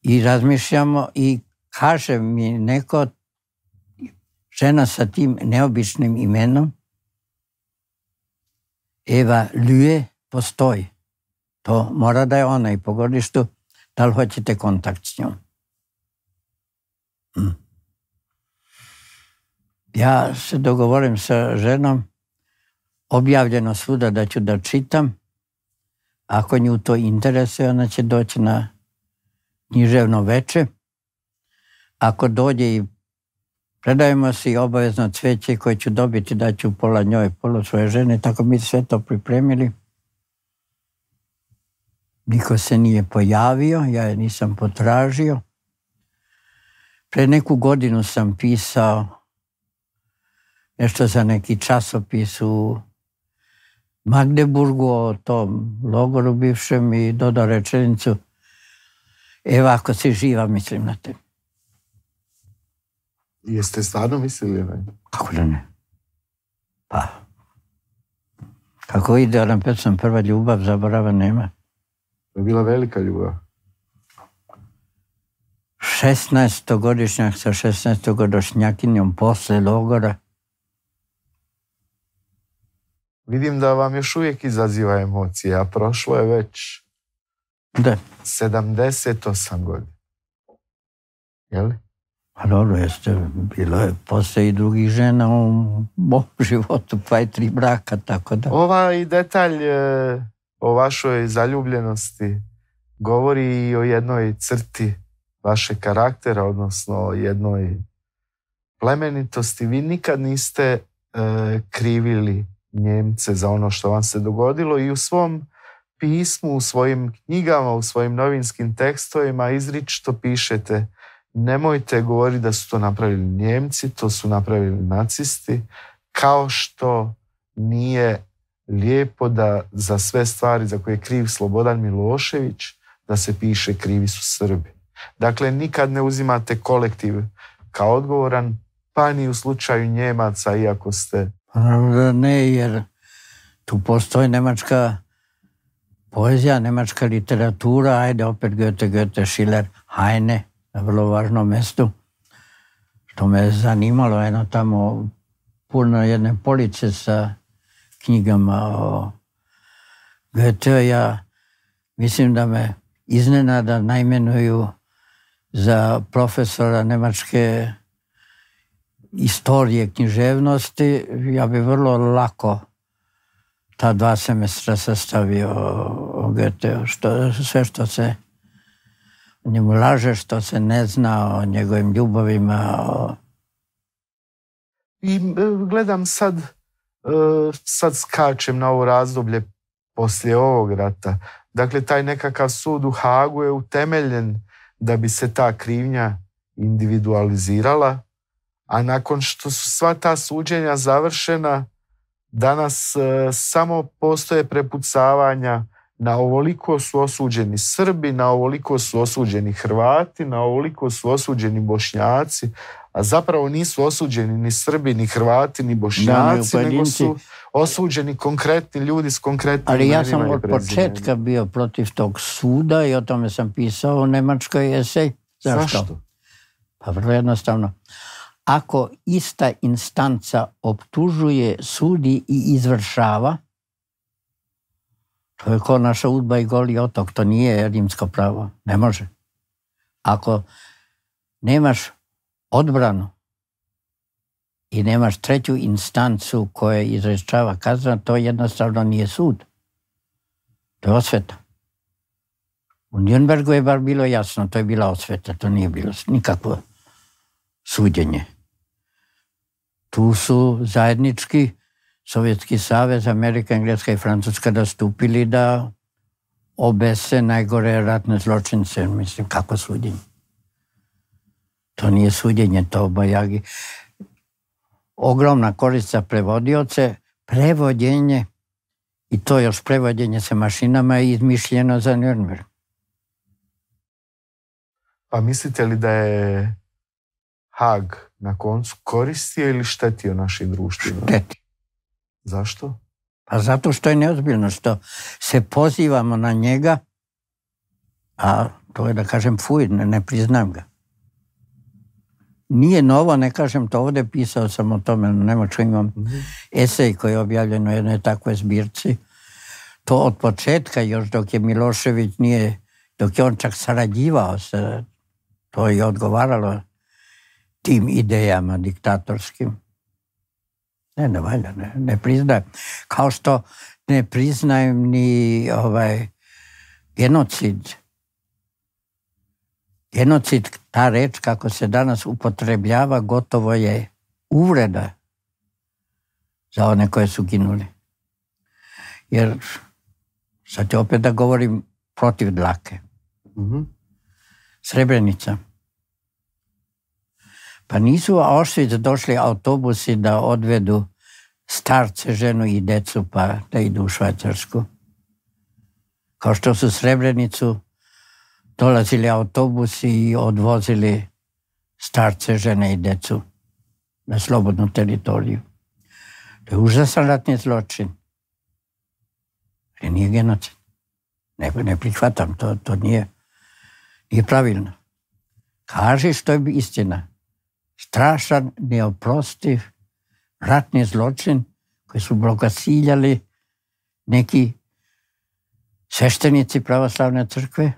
i razmišljamo i kaže mi neko žena sa tim neobičnim imenom Eva Lue postoji. To mora da je ona i po godištu, da li hoćete kontakt s njom. Hm. Ja se dogovorim sa ženom, objavljeno svuda da ću da čitam, ako nju to interesuje, ona će doći na književno veče. Ako dođe i predajemo si obavezno cveće koje ću dobiti, daću pola njoj, pola svoje žene, tako mi sve to pripremili. Niko se nije pojavio, ja je nisam potražio. Pre neku godinu sam pisao nešto za neki časopis u Magdeburgu o tom logoru bivšem i dodao rečenicu Evo ako si živa, mislim na te. Jeste stvarno mislili na Kako da ne? Pa. Kako ide ona pesma, prva ljubav, zaborava nema. To je bila velika ljubav. 16-godišnjak sa 16-godišnjakinjom posle logora. Vidim da vam još uvijek izaziva emocije, a prošlo je već da. 78 godina. Jeli? Pa dobro, jeste, bilo je posle i drugih žena u mom životu, pa i tri braka, tako da. Ovaj detalj e, o vašoj zaljubljenosti govori i o jednoj crti vašeg karaktera, odnosno o jednoj plemenitosti. Vi nikad niste e, krivili Njemce za ono što vam se dogodilo i u svom pismu, u svojim knjigama, u svojim novinskim tekstovima izričito pišete nemojte govoriti da su to napravili Njemci, to su napravili nacisti, kao što nije lijepo da za sve stvari za koje je kriv Slobodan Milošević, da se piše krivi su Srbi. Dakle, nikad ne uzimate kolektiv kao odgovoran, pa ni u slučaju Njemaca, iako ste... Pa, ne, jer tu postoji nemačka poezija, nemačka literatura, ajde opet Goethe, Goethe, Schiller, Heine, na vrlo važnom mestu. Što me je zanimalo, jedno tamo puno jedne police sa knjigama o Goethe, ja mislim da me iznenada najmenuju za profesora nemačke istorije književnosti, ja bi vrlo lako ta dva semestra sastavio o Goethe, što, sve što se o njemu laže, što se ne zna o njegovim ljubovima. O... I e, gledam sad E, sad skačem na ovo razdoblje poslije ovog rata. Dakle, taj nekakav sud u Hagu je utemeljen da bi se ta krivnja individualizirala, a nakon što su sva ta suđenja završena, danas e, samo postoje prepucavanja na ovoliko su osuđeni Srbi, na ovoliko su osuđeni Hrvati, na ovoliko su osuđeni Bošnjaci, a zapravo nisu osuđeni ni Srbi, ni Hrvati, ni Bošnjaci, nego su osuđeni konkretni ljudi s konkretnim Ali ja sam od početka bio protiv tog suda i o tome sam pisao u Nemačkoj esej. Zašto? Pa vrlo jednostavno. Ako ista instanca optužuje, sudi i izvršava, to je ko naša udba i goli otok, to nije rimsko pravo, ne može. Ako nemaš odbranu i nemaš treću instancu koja izrečava kazna, to jednostavno nije sud. To je osveta. U Nürnbergu je bar bilo jasno, to je bila osveta, to nije bilo nikakvo suđenje. Tu su zajednički Sovjetski savez, Amerika, Engleska i Francuska nastupili da obese najgore ratne zločince, mislim, kako suđenje. To nije suđenje, to bajagi. Ogromna korist za prevodioce, prevođenje, i to još prevođenje sa mašinama je izmišljeno za Nürnberg. Pa mislite li da je Hag na koncu koristio ili štetio našim društvima? Šteti. Zašto? Pa zato što je neozbiljno, što se pozivamo na njega, a to je da kažem fuj, ne priznam ga nije novo, ne kažem to ovdje, pisao sam o tome, na Nemoču imam esej koji je objavljen u jednoj takvoj zbirci. To od početka, još dok je Milošević nije, dok je on čak sarađivao se, to je odgovaralo tim idejama diktatorskim. Ne, ne valja, ne, ne priznajem. Kao što ne priznajem ni ovaj, genocid genocid, ta reč kako se danas upotrebljava, gotovo je uvreda za one koje su ginuli. Jer, sad ću opet da govorim protiv dlake. Mhm. Srebrenica. Pa nisu u Auschwitz došli autobusi da odvedu starce, ženu i decu pa da idu u Švajcarsku. Kao što su Srebrenicu dolazili autobusi i odvozili starce, žene i decu na slobodnu teritoriju. To je užasan ratni zločin. Ali nije genocid. Ne, ne prihvatam, to, to nije, nije pravilno. Kaži što je istina. Strašan, neoprostiv ratni zločin koji su blokasiljali neki sveštenici pravoslavne crkve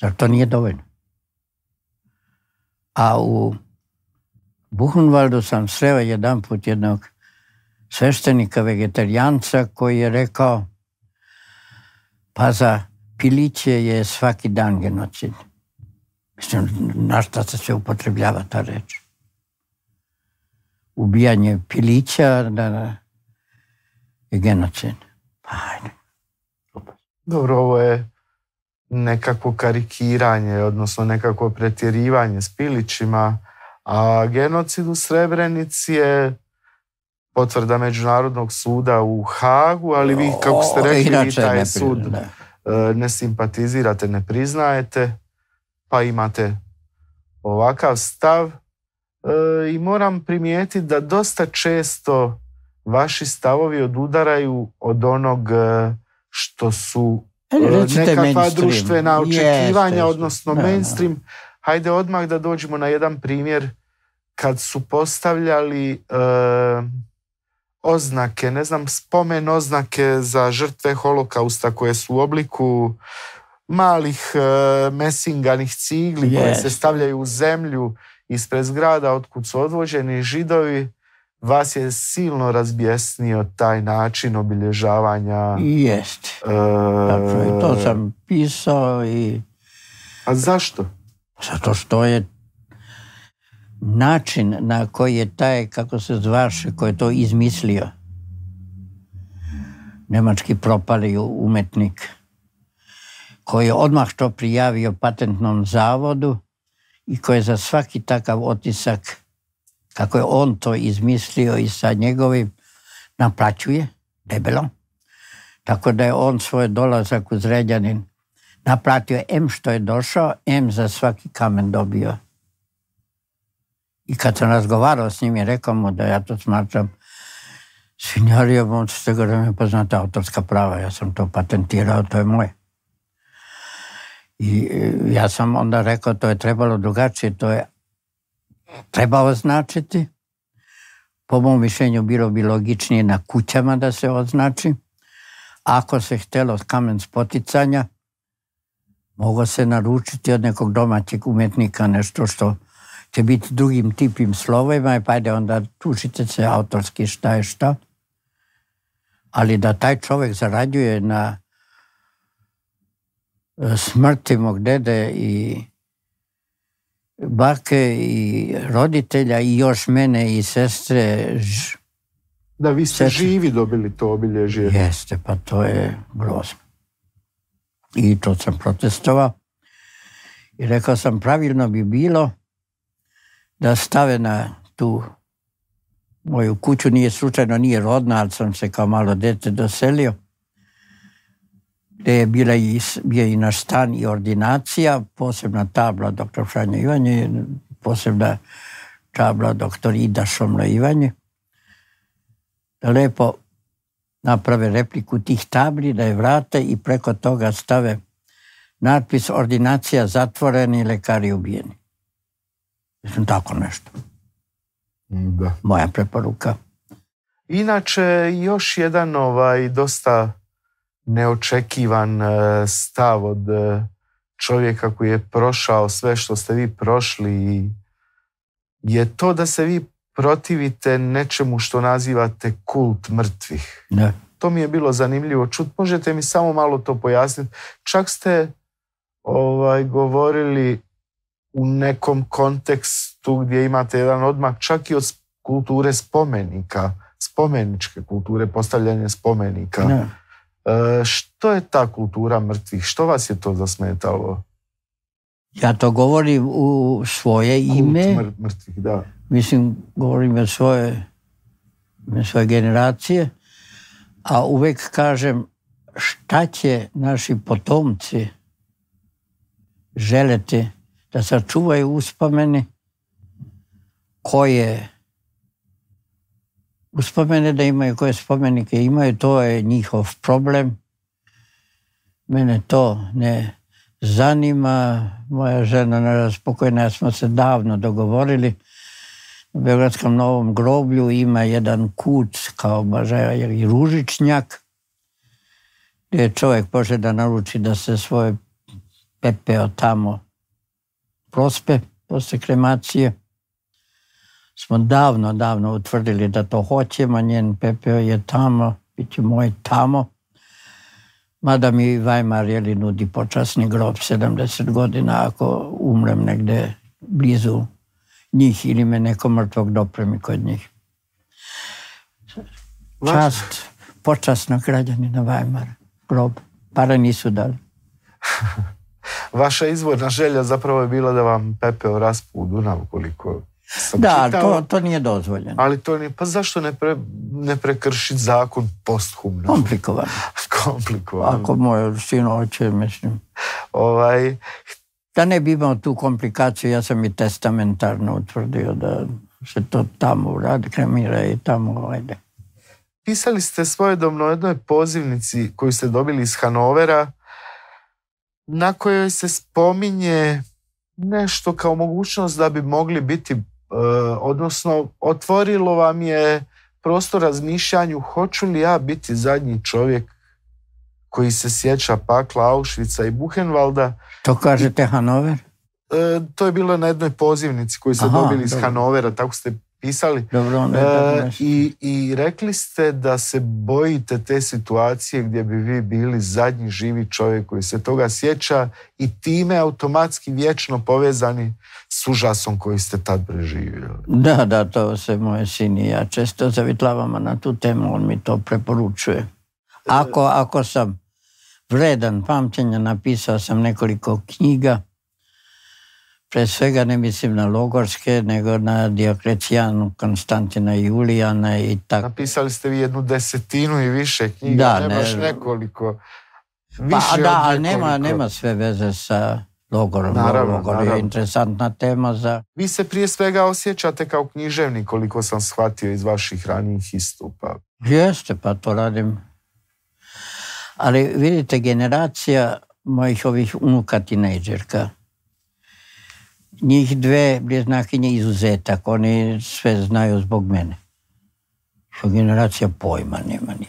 Zar to nije dovoljno. A u Buhunvaldu sam sreo jedan put jednog sveštenika vegetarijanca koji je rekao pa za piliće je svaki dan genocid. Mislim, na šta se upotrebljava ta reč? Ubijanje pilića da, je genocid. Pa, ajde. Dobro, ovo je nekakvo karikiranje, odnosno nekakvo pretjerivanje s pilićima, a genocid u Srebrenici je potvrda Međunarodnog suda u Hagu, ali vi, kako ste rekli, taj sud e, ne simpatizirate, ne priznajete, pa imate ovakav stav. E, I moram primijetiti da dosta često vaši stavovi odudaraju od onog e, što su E, nekakva društvena očekivanja, odnosno mainstream. Hajde odmah da dođemo na jedan primjer kad su postavljali e, oznake, ne znam, spomen oznake za žrtve holokausta koje su u obliku malih e, mesinganih cigli koje se stavljaju u zemlju ispred zgrada otkud su odvođeni židovi vas je silno razbjesnio taj način obilježavanja. Jest. Eh, to sam pisao i... A zašto? Zato što je način na koji je taj, kako se zvaše, koji je to izmislio, nemački propali umetnik, koji je odmah to prijavio patentnom zavodu i koji je za svaki takav otisak kako je on to izmislio i sa njegovim naplaćuje debelo. Tako da je on svoj dolazak u Zređanin naplatio M što je došao, M za svaki kamen dobio. I kad sam razgovarao s njim i rekao mu da ja to smatram svinjarijom, on se da poznata autorska prava, ja sam to patentirao, to je moje. I e, ja sam onda rekao, to je trebalo drugačije, to je treba označiti. Po mom mišljenju bilo bi logičnije na kućama da se označi. Ako se htjelo kamen spoticanja, mogo se naručiti od nekog domaćeg umjetnika nešto što će biti drugim tipim slovima, pa ajde onda tušite se autorski šta je šta. Ali da taj čovjek zarađuje na e, smrti mog dede i bake i roditelja i još mene i sestre. Da, vi ste živi dobili to obilježje. Jeste, pa to je grozno. I to sam protestovao. I rekao sam, pravilno bi bilo da stave na tu moju kuću, nije slučajno, nije rodna, ali sam se kao malo dete doselio gdje je bila i, bio i naš stan i ordinacija, posebna tabla dr. Franja Ivanje, posebna tabla dr. Ida Šomla Ivanje. Lepo naprave repliku tih tabli, da je vrate i preko toga stave natpis ordinacija zatvoreni, lekari ubijeni. Mislim, tako nešto. Da. Moja preporuka. Inače, još jedan ovaj, dosta neočekivan e, stav od e, čovjeka koji je prošao sve što ste vi prošli i je to da se vi protivite nečemu što nazivate kult mrtvih. Ne. To mi je bilo zanimljivo čut. Možete mi samo malo to pojasniti. Čak ste ovaj, govorili u nekom kontekstu gdje imate jedan odmak čak i od kulture spomenika, spomeničke kulture, postavljanje spomenika. Ne E, što je ta kultura mrtvih? Što vas je to zasmetalo? Ja to govorim u svoje ime. da. Mislim, govorim o svoje, svoje generacije. A uvek kažem šta će naši potomci želeti da sačuvaju uspomeni koje uspomene da imaju, koje spomenike imaju, to je njihov problem. Mene to ne zanima. Moja žena, nažalost, ja smo se davno dogovorili. U Beogradskom Novom groblju ima jedan kuc kao bažaja i ružičnjak, gdje je čovjek može da naruči da se svoje pepeo tamo prospe posle kremacije smo davno, davno utvrdili da to hoćemo. Njen Pepeo je tamo, bit će moj tamo. Mada mi Weimar jeli nudi počasni grob 70 godina ako umrem negde blizu njih ili me neko mrtvog dopremi kod njih. Čast počasnog građanina Weimar, Grob. Para nisu dali. Vaša izvorna želja zapravo je bila da vam Pepeo raspu u Dunavu koliko da, to, to nije dozvoljeno. Ali to nije, pa zašto ne, pre, ne prekršiti zakon posthumno? Komplikovan. Ako moj sin hoće, mislim. Ovaj... Da ne bi imao tu komplikaciju, ja sam i testamentarno utvrdio da se to tamo uradi, kremira i tamo ajde. Pisali ste svoje domno jednoj pozivnici koju ste dobili iz Hanovera, na kojoj se spominje nešto kao mogućnost da bi mogli biti E, odnosno otvorilo vam je prostor razmišljanju hoću li ja biti zadnji čovjek koji se sjeća pakla Auschwitza i Buchenwalda. To kažete Hanover? E, to je bilo na jednoj pozivnici koju ste dobili iz Hanovera, tako ste pisali. Dobro, e, i, I rekli ste da se bojite te situacije gdje bi vi bili zadnji živi čovjek koji se toga sjeća i time automatski vječno povezani s užasom koji ste tad preživjeli. Da, da, to se moje sin i ja često zavitlavamo na tu temu, on mi to preporučuje. Ako, ako sam vredan pamćenja, napisao sam nekoliko knjiga, Pre svega ne mislim na Logorske, nego na Dioklecijanu, Konstantina Julijana i tako. Napisali ste vi jednu desetinu i više knjiga, nemaš nekoliko. Pa, da, ali nema, nema sve veze sa logorom. Naravno, Logor je interesantna tema za... Vi se prije svega osjećate kao književnik, koliko sam shvatio iz vaših ranijih istupa. Jeste, pa to radim. Ali vidite, generacija mojih ovih unuka tinejdžerka, njih dve bljeznakinje izuzetak, oni sve znaju zbog mene. Što generacija pojma nema ni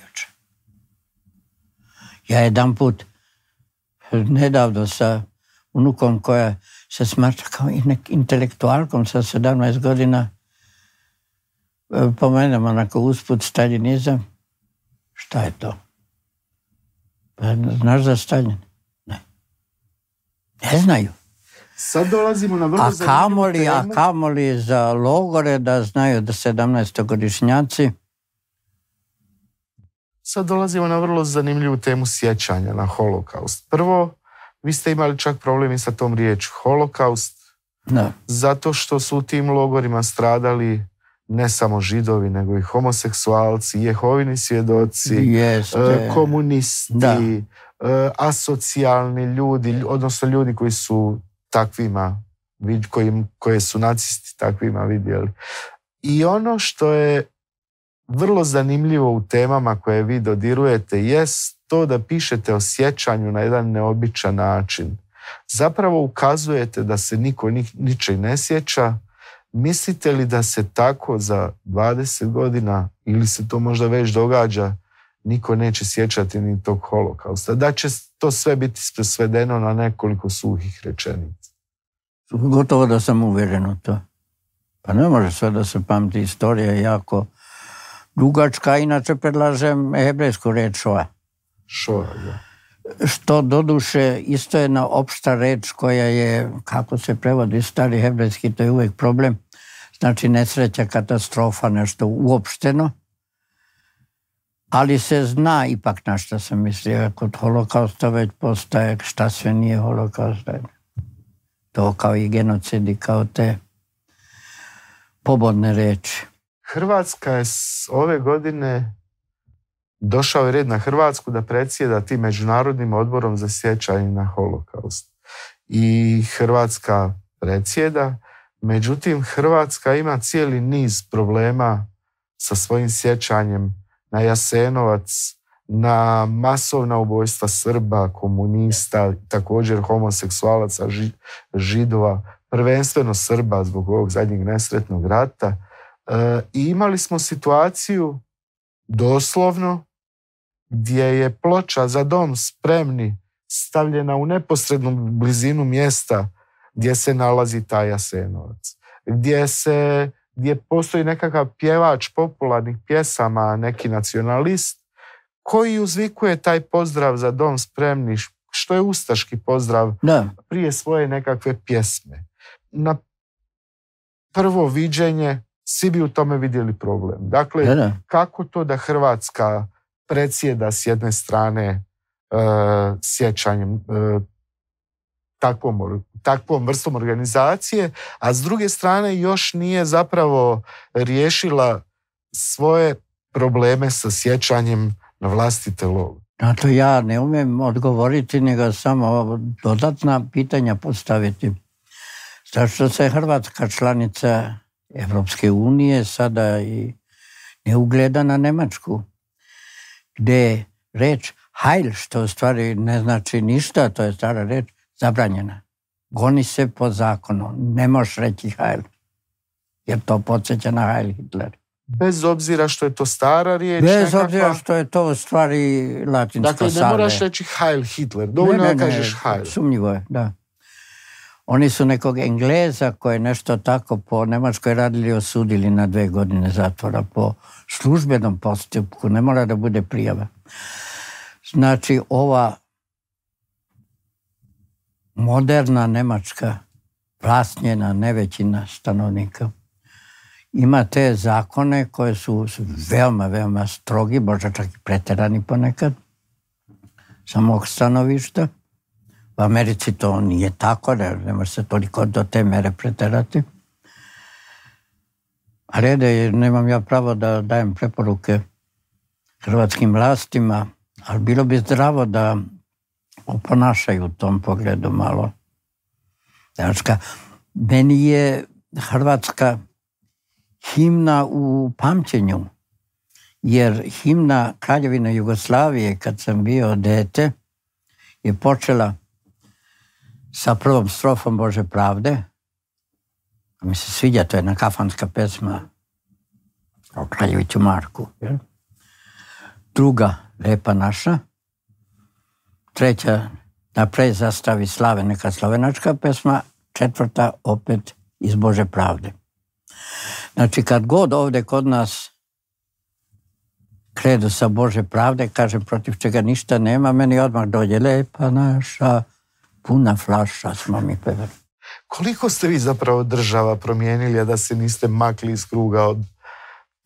Ja jedan put, nedavno sa unukom koja se smatra kao intelektualkom sa 17 godina, e, pomenem onako usput staljinizam, šta je to? Pa, znaš za Stalin? Ne. Ne znaju. Sad dolazimo na vrlo a kamoli, A za logore da znaju da 17-godišnjaci. Sad dolazimo na vrlo zanimljivu temu sjećanja na holokaust. Prvo, vi ste imali čak problemi sa tom riječu holokaust. Zato što su u tim logorima stradali ne samo židovi, nego i homoseksualci, jehovini svjedoci, e, komunisti, e, asocijalni ljudi, odnosno ljudi koji su takvima koje su nacisti takvima vidjeli. I ono što je vrlo zanimljivo u temama koje vi dodirujete jest to da pišete o sjećanju na jedan neobičan način. Zapravo ukazujete da se niko ničeg ne sjeća. Mislite li da se tako za 20 godina ili se to možda već događa niko neće sjećati ni tog holokausta. Da će to sve biti svedeno na nekoliko suhih rečenica. Gotovo da sam uvjeren u to. Pa ne može sve da se pamti istorija jako dugačka, inače predlažem hebrejsku reč šoa. Šoa, da. Što doduše isto jedna opšta reč koja je, kako se prevodi stari hebrejski, to je uvijek problem. Znači nesreća, katastrofa, nešto uopšteno ali se zna ipak na što sam mislio. Kod holokausta već postaje šta sve nije holokaust. To kao i genocidi, kao te pobodne reči. Hrvatska je s ove godine došao je red na Hrvatsku da predsjeda tim međunarodnim odborom za sjećanje na holokaust. I Hrvatska predsjeda, međutim Hrvatska ima cijeli niz problema sa svojim sjećanjem na Jasenovac, na masovna ubojstva Srba, komunista, također homoseksualaca, židova, prvenstveno Srba zbog ovog zadnjeg nesretnog rata. E, I imali smo situaciju doslovno gdje je ploča za dom spremni stavljena u neposrednu blizinu mjesta gdje se nalazi taj Jasenovac. Gdje se gdje postoji nekakav pjevač popularnih pjesama, neki nacionalist, koji uzvikuje taj pozdrav za dom spremni, što je ustaški pozdrav prije svoje nekakve pjesme. Na prvo viđenje svi bi u tome vidjeli problem. Dakle, kako to da Hrvatska predsjeda s jedne strane e, sjećanjem e, takvom, takvom vrstom organizacije, a s druge strane još nije zapravo riješila svoje probleme sa sjećanjem na vlastite Nato Na to ja ne umijem odgovoriti, nego samo dodatna pitanja postaviti. Zašto se Hrvatska članica Evropske unije sada i ne ugleda na Nemačku, gdje reč hajl, što u stvari ne znači ništa, to je stara reč, zabranjena. Goni se po zakonu, ne možeš reći Heil, jer to podsjeća na Heil Hitler. Bez obzira što je to stara riječ? Bez obzira što je to u stvari latinska Dakle, ne moraš reći Heil Hitler, dovoljno ne, ne, ne, Heil. Sumnjivo je, da. Oni su nekog Engleza koji je nešto tako po Nemačkoj radili osudili na dve godine zatvora po službenom postupku, ne mora da bude prijava. Znači, ova moderna Nemačka, vlasnjena, nevećina stanovnika, ima te zakone koje su veoma, veoma strogi, možda čak i preterani ponekad, samog stanovišta. U Americi to nije tako, ne, ne se toliko do te mere preterati. A rede, nemam ja pravo da dajem preporuke hrvatskim vlastima, ali bilo bi zdravo da oponašaju u tom pogledu malo. Dačka. Meni je hrvatska himna u pamćenju, jer himna Kraljevine Jugoslavije, kad sam bio dete, je počela sa prvom strofom Bože pravde. Mi se sviđa, to je jedna kafanska pesma o Kraljeviću Marku. Druga, Lepa naša treća prej zastavi slave, neka slovenačka pesma, četvrta opet iz Bože pravde. Znači kad god ovdje kod nas kredu sa Bože pravde, kažem protiv čega ništa nema, meni odmah dođe lepa naša, puna flaša smo mi pevali. Koliko ste vi zapravo država promijenili, a da se niste makli iz kruga od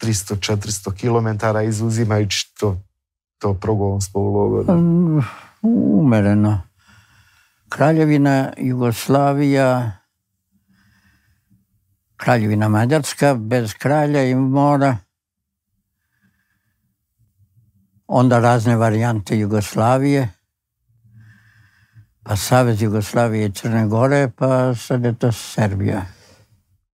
300-400 km izuzimajući to, to progovom u umereno. Kraljevina Jugoslavija, kraljevina Mađarska, bez kralja i mora, onda razne varijante Jugoslavije, pa Savez Jugoslavije i Crne Gore, pa sad je to Srbija.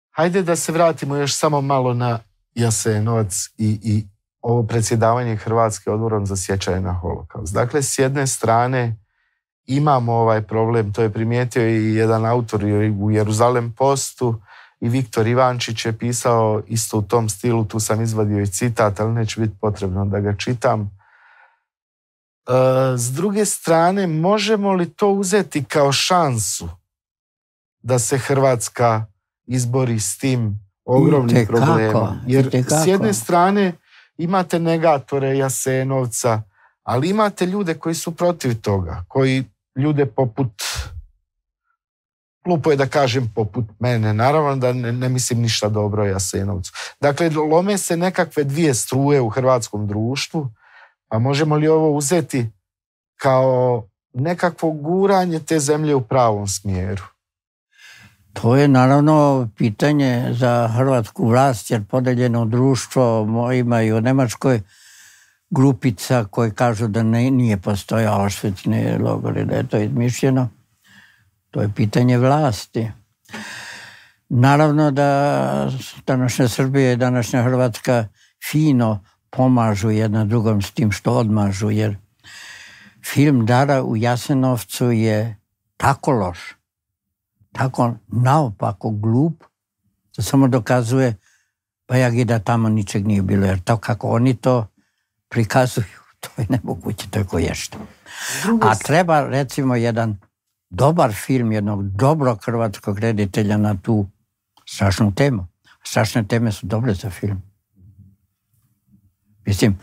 Hajde da se vratimo još samo malo na Jasenovac i, i ovo predsjedavanje Hrvatske odborom za sjećanje na holokaust. Dakle, s jedne strane imamo ovaj problem, to je primijetio i jedan autor u Jeruzalem Postu i Viktor Ivančić je pisao isto u tom stilu, tu sam izvadio i citat, ali neće biti potrebno da ga čitam. E, s druge strane, možemo li to uzeti kao šansu da se Hrvatska izbori s tim ogromnim problemom? Jer s jedne strane imate negatore Jasenovca, ali imate ljude koji su protiv toga, koji ljude poput, lupo je da kažem poput mene, naravno da ne, mislim ništa dobro o Jasenovcu. Dakle, lome se nekakve dvije struje u hrvatskom društvu, pa možemo li ovo uzeti kao nekakvo guranje te zemlje u pravom smjeru? To je naravno pitanje za hrvatsku vlast jer podeljeno društvo ima i u Nemačkoj grupica koji kažu da ne, nije postojao ošvecni logor i da je to izmišljeno. To je pitanje vlasti. Naravno da današnja Srbija i današnja Hrvatska fino pomažu jedna drugom s tim što odmažu, jer film Dara u Jasenovcu je tako loš tako naopako glup, to samo dokazuje pa ja da tamo ničeg nije bilo, jer to kako oni to prikazuju, to je nemoguće, to je koješta. A treba recimo jedan dobar film jednog dobrog hrvatskog reditelja na tu strašnu temu. Strašne teme su dobre za film. Mislim,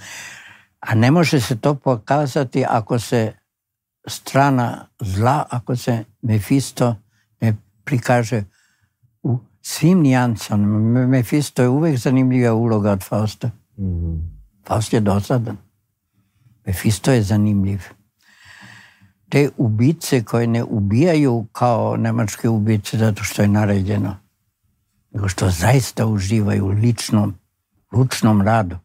a ne može se to pokazati ako se strana zla, ako se Mefisto prikaže u svim nijansama. Mefisto je uvijek zanimljiva uloga od Fausta. mm Faust je dosadan. Mefisto je zanimljiv. Te ubice koje ne ubijaju kao nemačke ubice zato što je naređeno, nego što zaista uživaju u ličnom, lučnom radu.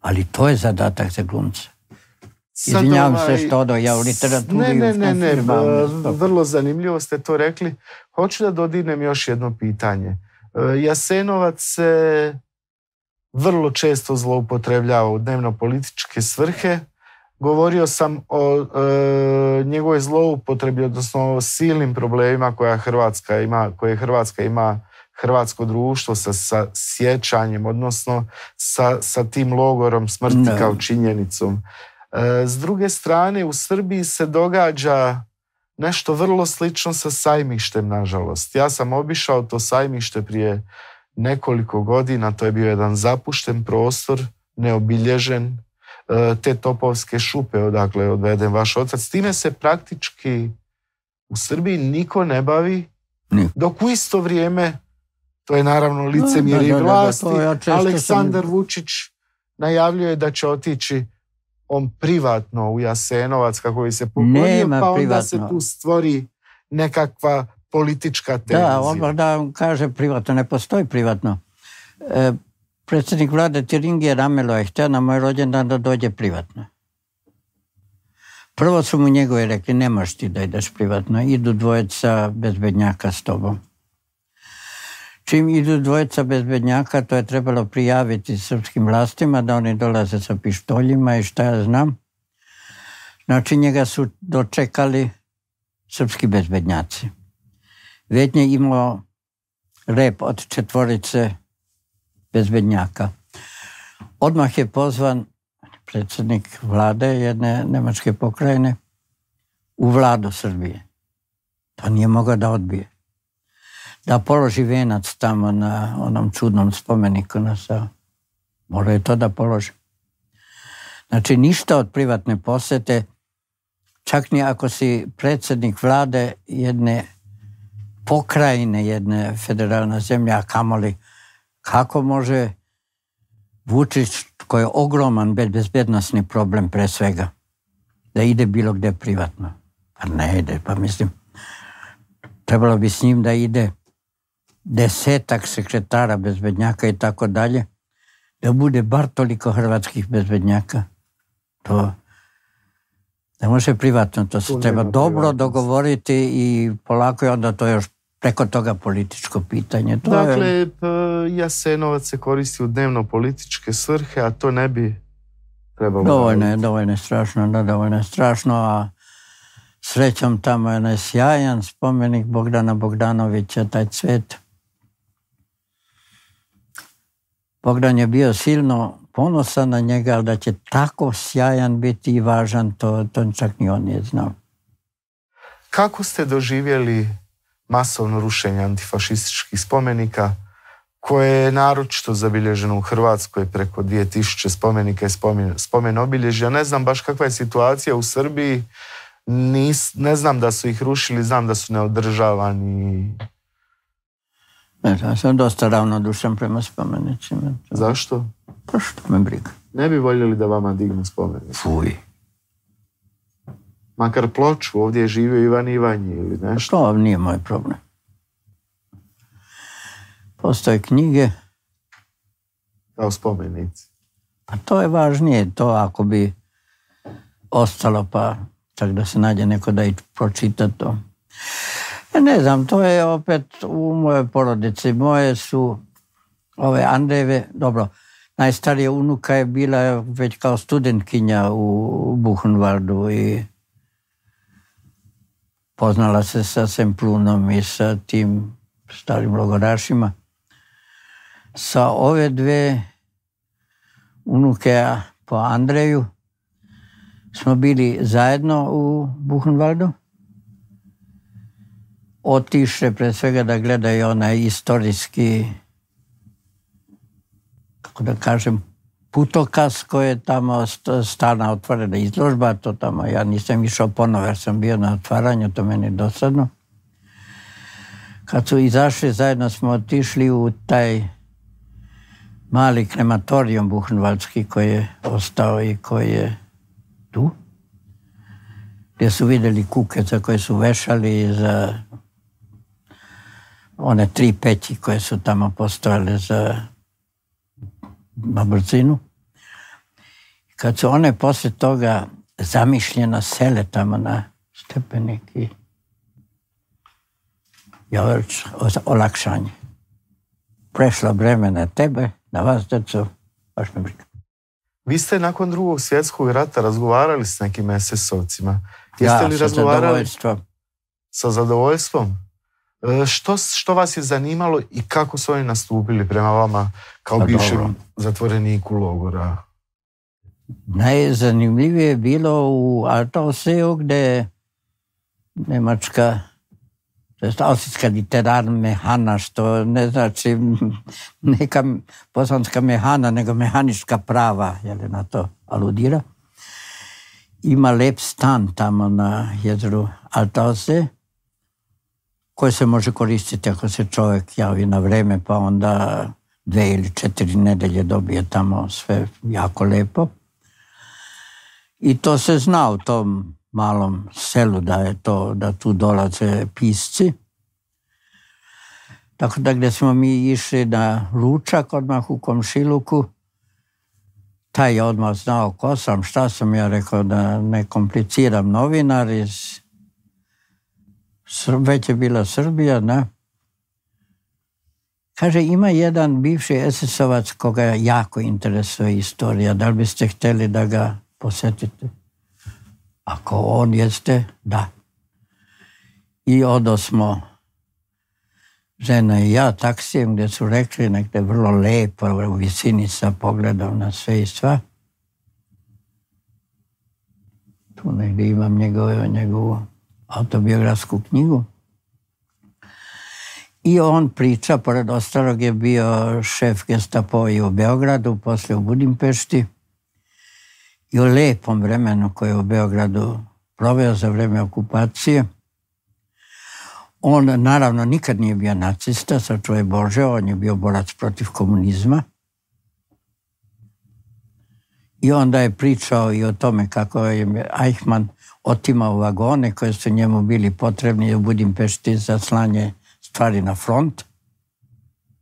Ali to je zadatak za glumce. Izvinjavam se ovaj, što do ja Ne, ne, ne, vrlo zanimljivo ste to rekli. Hoću da dodinem još jedno pitanje. E, Jasenovac se vrlo često zloupotrebljava u dnevno političke svrhe. Govorio sam o e, njegovoj zloupotrebi, odnosno o silnim problemima koje Hrvatska ima, koje Hrvatska ima hrvatsko društvo sa, sjećanjem, odnosno sa, tim logorom smrti kao činjenicom. E, s druge strane, u Srbiji se događa nešto vrlo slično sa sajmištem, nažalost. Ja sam obišao to sajmište prije nekoliko godina, to je bio jedan zapušten prostor, neobilježen, e, te topovske šupe odakle je odveden vaš otac. S time se praktički u Srbiji niko ne bavi, dok u isto vrijeme, to je naravno licemjerni vlasti, Aleksandar Vučić najavljuje da će otići on privatno u Jasenovac kako bi se pogodio, pa onda se tu stvori nekakva politička tenzija. Da, on, da, on kaže privatno, ne postoji privatno. E, predsjednik vlade Tiringije je Ramelo je htio na moj rođendan da dođe privatno. Prvo su mu njegove rekli, nemaš ti da ideš privatno, idu dvojeca bezbednjaka s tobom. Čim idu dvojica bezbednjaka, to je trebalo prijaviti srpskim vlastima da oni dolaze sa pištoljima i šta ja znam. Znači njega su dočekali srpski bezbednjaci. Vetnje imao rep od četvorice bezbednjaka. Odmah je pozvan predsjednik vlade jedne nemačke pokrajine u vladu Srbije. To nije mogao da odbije da položi venac tamo na onom čudnom spomeniku na sa Mora je to da položi. Znači, ništa od privatne posete, čak ni ako si predsjednik vlade jedne pokrajine, jedne federalne zemlje, a kamoli, kako može Vučić, koji je ogroman bezbednostni problem pre svega, da ide bilo gdje privatno? Pa ne ide, pa mislim, trebalo bi s njim da ide desetak sekretara bezbednjaka i tako dalje, da bude bar toliko hrvatskih bezbednjaka. To ne može privatno, to se treba dobro dogovoriti i polako je onda to još preko toga političko pitanje. dakle, Jasenovac se koristi u dnevno političke svrhe, a to ne bi trebalo... Dovoljno je, dovoljno je strašno, da, dovoljno je strašno, a srećom tamo je onaj sjajan spomenik Bogdana Bogdanovića, taj cvet. Bogdan je bio silno ponosan na njega, ali da će tako sjajan biti i važan, to, to čak ni on nije znao. Kako ste doživjeli masovno rušenje antifašističkih spomenika, koje je naročito zabilježeno u Hrvatskoj preko 2000 spomenika i spomen, obilježja. Ne znam baš kakva je situacija u Srbiji, ne znam da su ih rušili, znam da su neodržavani ne ja sam dosta ravnodušan prema spomenicima. Zašto? Pa što me briga. Ne bi voljeli da vama dignu spomenicu? Fuj. Makar ploču, ovdje je živio Ivan Ivanji ili pa nešto? To nije moj problem. Postoje knjige. Kao spomenici? Pa to je važnije, to ako bi ostalo pa čak da se nađe neko da i pročita to. Pa ne znam, to je opet u mojoj porodici. Moje su ove Andreve, dobro, najstarija unuka je bila već kao studentkinja u Buchenwaldu i poznala se sa Semplunom i sa tim starim logorašima. Sa ove dve unuke po Andreju smo bili zajedno u Buchenwaldu otiše pre svega da gledaju onaj istorijski, kako da kažem, putokaz koji je tamo stana otvorena izložba, to tamo ja nisam išao ponovo jer sam bio na otvaranju, to meni je dosadno. Kad su izašli zajedno smo otišli u taj mali krematorijum Buhnvalski koji je ostao i koji je tu gdje su vidjeli kuke za koje su vešali za one tri peći koje su tamo postojale za na Kad su one poslije toga zamišljena sele tamo na stepenik i ja olakšanje. Prešlo vreme na tebe, na vas djecu, baš me briga. Vi ste nakon drugog svjetskog rata razgovarali s nekim SS-ovcima. Jeste ja, li razgovarali? sa zadovoljstvom. Sa zadovoljstvom? E, što, što vas je zanimalo i kako su oni nastupili prema vama kao pa bivšem zatvoreniku logora? Najzanimljivije je bilo u Altauseu gdje Nemačka to je austrijska literarna mehana, što ne znači neka poslanska mehana, nego mehanička prava, je na to aludira. Ima lep stan tamo na jezeru Altause koje se može koristiti ako se čovjek javi na vreme, pa onda dve ili četiri nedelje dobije tamo sve jako lepo. I to se zna u tom malom selu da je to, da tu dolaze pisci. Tako da gdje smo mi išli na lučak odmah u komšiluku, taj je odmah znao ko sam, šta sam ja rekao da ne kompliciram novinar iz već je bila Srbija, ne? Kaže, ima jedan bivši SS-ovac koga jako interesuje istorija. Da li biste htjeli da ga posjetite? Ako on jeste, da. I odo smo žena i ja taksijem gdje su rekli nekde vrlo lepo u visini sa pogledom na sve i sva. Tu negdje imam njegovu autobiografsku knjigu. I on priča, pored ostalog je bio šef gestapo i u Beogradu, poslije u Budimpešti. I o lepom vremenu koje je u Beogradu proveo za vreme okupacije. On naravno nikad nije bio nacista, je Bože, on je bio borac protiv komunizma. I onda je pričao i o tome kako je Eichmann otimao vagone koje su njemu bili potrebni u Budimpešti za slanje stvari na front.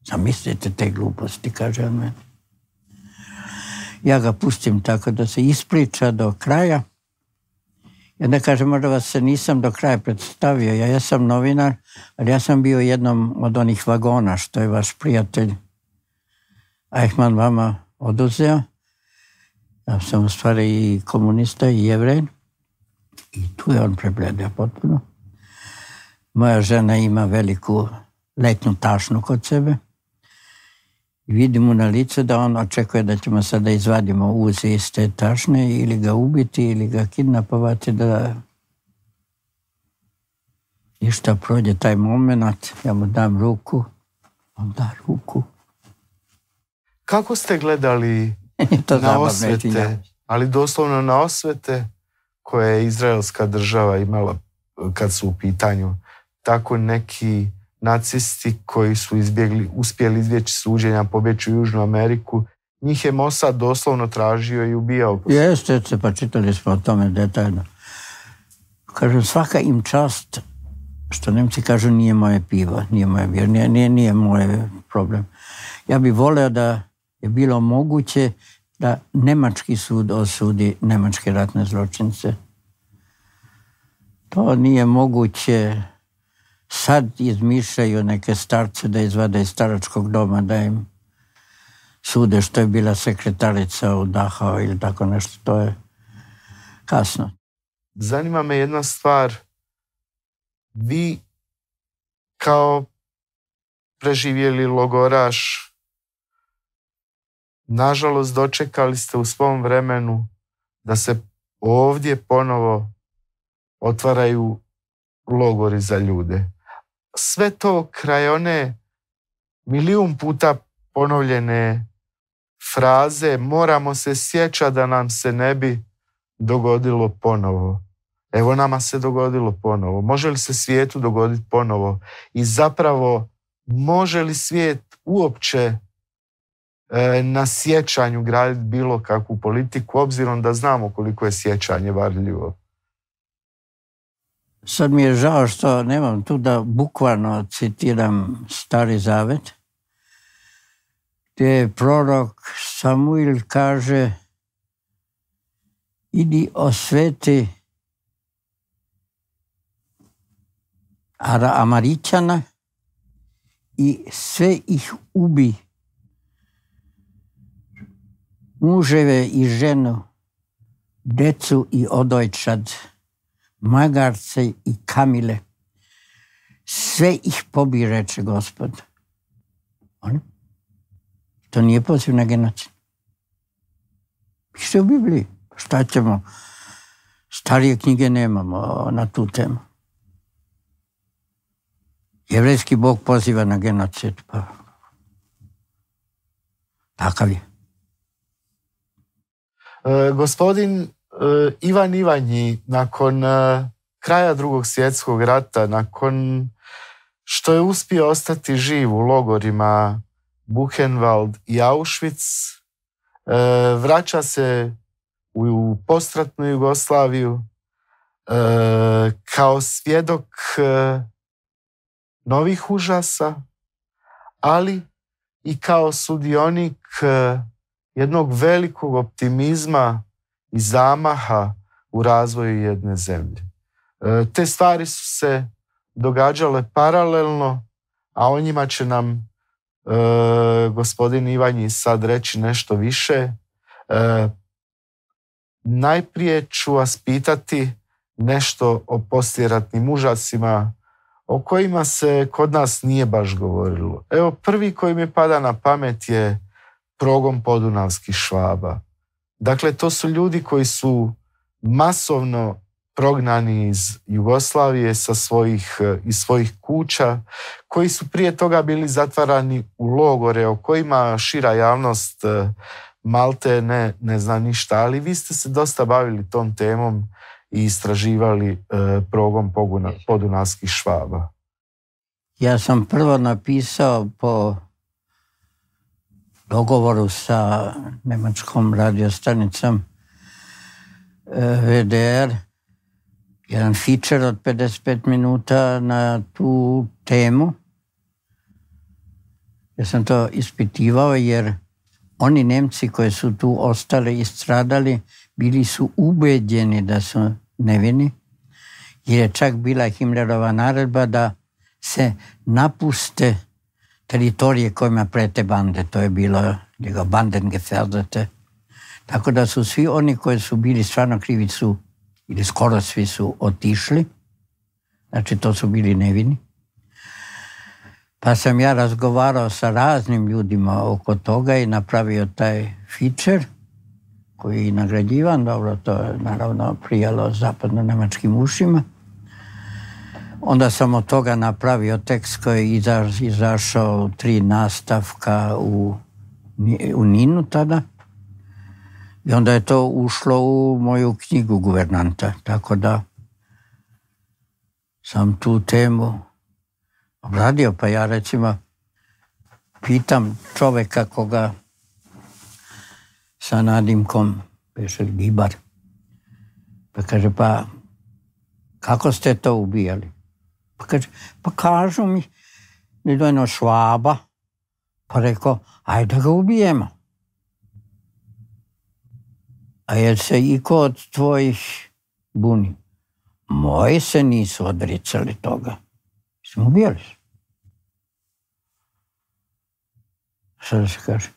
Zamislite te gluposti, kaže on meni. Ja ga pustim tako da se ispriča do kraja. Ja da kažem, možda vas se nisam do kraja predstavio. Ja sam novinar, ali ja sam bio jednom od onih vagona što je vaš prijatelj Eichmann vama oduzeo. Ja sam u stvari i komunista i jevrej. I tu je on prebledio potpuno. Moja žena ima veliku letnu tašnu kod sebe. Vidimo mu na lice da on očekuje da ćemo sada izvadimo uze iz te tašne ili ga ubiti ili ga kidnapovati da i šta prođe taj moment, ja mu dam ruku, on da ruku. Kako ste gledali na osvete, ali doslovno na osvete koje je izraelska država imala eh, kad su u pitanju tako neki nacisti koji su izbjegli, uspjeli izbjeći suđenja, pobjeći u Južnu Ameriku, njih je Mossad doslovno tražio i ubijao. Jeste, se, pa čitali smo o tome detaljno. Kažem, svaka im čast, što Nemci kažu, nije moje pivo, nije moje nije, nije, nije problem. Ja bih volio da je bilo moguće da nemački sud osudi nemačke ratne zločince. To nije moguće. Sad izmišljaju neke starce da izvade iz staračkog doma, da im sude što je bila sekretarica u Dahao ili tako nešto. To je kasno. Zanima me jedna stvar. Vi kao preživjeli logoraš nažalost dočekali ste u svom vremenu da se ovdje ponovo otvaraju logori za ljude. Sve to kraj one milijun puta ponovljene fraze moramo se sjećati da nam se ne bi dogodilo ponovo. Evo nama se dogodilo ponovo. Može li se svijetu dogoditi ponovo? I zapravo može li svijet uopće E, na sjećanju graditi bilo kakvu politiku, obzirom da znamo koliko je sjećanje varljivo. Sad mi je žao što nemam tu da bukvalno citiram Stari Zavet, gdje je prorok Samuel kaže idi osveti Amarićana i sve ih ubi muževe i ženu, decu i odojčad, magarce i kamile. Sve ih pobi, reče gospod. To nije poziv na genocid. se u Bibliji. Šta ćemo? Starije knjige nemamo na tu temu. Jevreski bog poziva na genocid. Pa, takav je. E, gospodin e, Ivan Ivanji nakon e, kraja drugog svjetskog rata, nakon što je uspio ostati živ u logorima Buchenwald i Auschwitz, vraća se u postratnu Jugoslaviju kao svjedok novih užasa, ali i kao sudionik jednog velikog optimizma i zamaha u razvoju jedne zemlje. E, te stvari su se događale paralelno, a o njima će nam e, gospodin Ivanji sad reći nešto više. E, najprije ću vas pitati nešto o posljeratnim užasima o kojima se kod nas nije baš govorilo. Evo, prvi koji mi pada na pamet je progon podunavskih švaba. Dakle, to su ljudi koji su masovno prognani iz Jugoslavije sa svojih, eh, iz svojih kuća, koji su prije toga bili zatvarani u logore o kojima šira javnost eh, malte ne, ne zna ništa, ali vi ste se dosta bavili tom temom i istraživali e, eh, progon podunavskih švaba. Ja sam prvo napisao po dogovoru sa nemačkom radiostanicom e, VDR jedan fičer od 55 minuta na tu temu. Ja sam to ispitivao jer oni Nemci koji su tu ostali i stradali bili su ubeđeni da su nevini jer je čak bila Himmlerova naredba da se napuste teritorije kojima prete bande. To je bilo njega banden gefährdete. Tako da su svi oni koji su bili stvarno krivi su, ili skoro svi su otišli. Znači to su bili nevini. Pa sam ja razgovarao sa raznim ljudima oko toga i napravio taj feature koji je nagrađivan, dobro, to je naravno prijalo zapadno-nemačkim ušima. Onda sam od toga napravio tekst koji je izašao tri nastavka u, u Ninu tada. I onda je to ušlo u moju knjigu guvernanta. Tako da sam tu temu obradio. Pa ja recimo pitam čoveka koga sa nadimkom Pešer Gibar. Pa kaže, pa kako ste to ubijali? Pa kaže, pa kažu mi, vidio jedno švaba, pa rekao, ajde da ga ubijemo. A jel se iko od tvojih buni? Moji se nisu odricali toga. Smo ubijali se. Sada se kaže.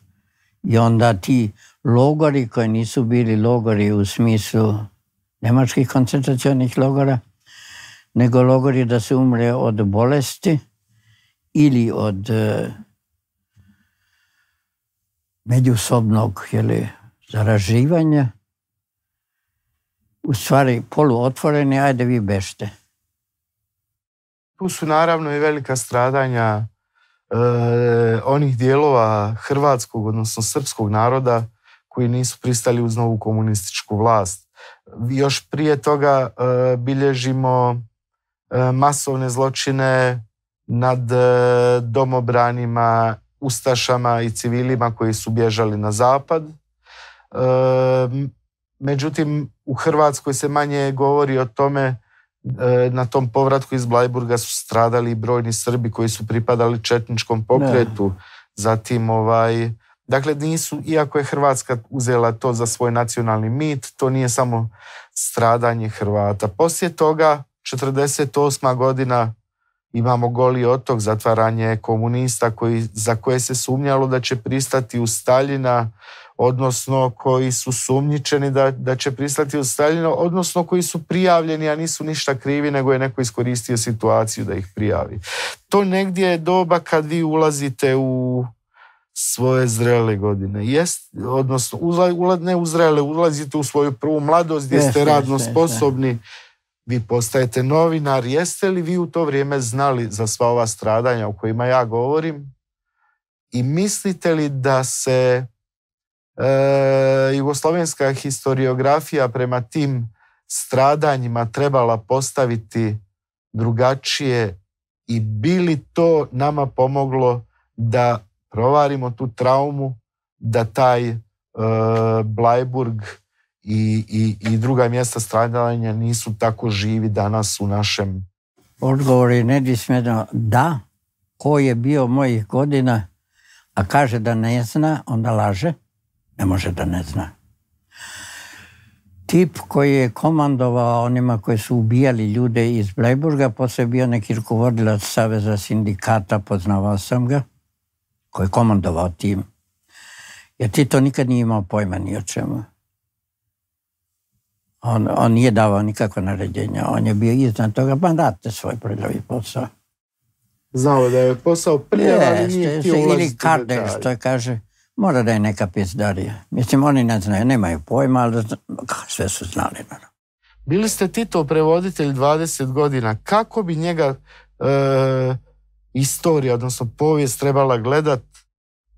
I onda ti logori koji nisu bili logori u smislu nemačkih koncentracijalnih logora, nego logori da se umre od bolesti ili od e, međusobnog jeli, zaraživanja. U stvari poluotvoreni, ajde vi bešte. Tu su naravno i velika stradanja e, onih dijelova hrvatskog, odnosno srpskog naroda koji nisu pristali uz novu komunističku vlast. Još prije toga e, bilježimo E, masovne zločine nad e, domobranima, ustašama i civilima koji su bježali na zapad. E, međutim, u Hrvatskoj se manje govori o tome na tom povratku iz Blajburga su stradali brojni Srbi koji su pripadali četničkom pokretu. Zatim, ovaj, dakle, nisu, iako je Hrvatska uzela to za svoj nacionalni mit, to nije samo stradanje Hrvata. Poslije toga, 48. godina imamo goli otok, zatvaranje komunista koji, za koje se sumnjalo da će pristati u Staljina, odnosno koji su sumnjičeni da, da će pristati u Staljina, odnosno koji su prijavljeni, a nisu ništa krivi, nego je neko iskoristio situaciju da ih prijavi. To negdje je doba kad vi ulazite u svoje zrele godine. Jest, odnosno, ula, ne u zrele, ulazite u svoju prvu mladost gdje ste radno sposobni vi postajete novinar, jeste li vi u to vrijeme znali za sva ova stradanja o kojima ja govorim i mislite li da se e, jugoslovenska historiografija prema tim stradanjima trebala postaviti drugačije i bi li to nama pomoglo da provarimo tu traumu, da taj e, Blajburg i, i, i druga mjesta stradanja nisu tako živi danas u našem... Odgovor je nedismjerno da, ko je bio mojih godina, a kaže da ne zna, onda laže, ne može da ne zna. Tip koji je komandovao onima koji su ubijali ljude iz Blajburga, poslije je bio neki rukovodilac Saveza sindikata, poznavao sam ga, koji je komandovao tim. Jer ti to nikad nije imao pojma ni o čemu. On, on nije davao nikakva naređenja, on je bio iznad toga, pa svoj prljavi posao. Znao da je posao ali nije ti kaže, mora da je neka pizdarija. Mislim, oni ne znaju, nemaju pojma, ali sve su znali. Bili ste Tito prevoditelj 20 godina. Kako bi njega e, istorija, odnosno povijest trebala gledat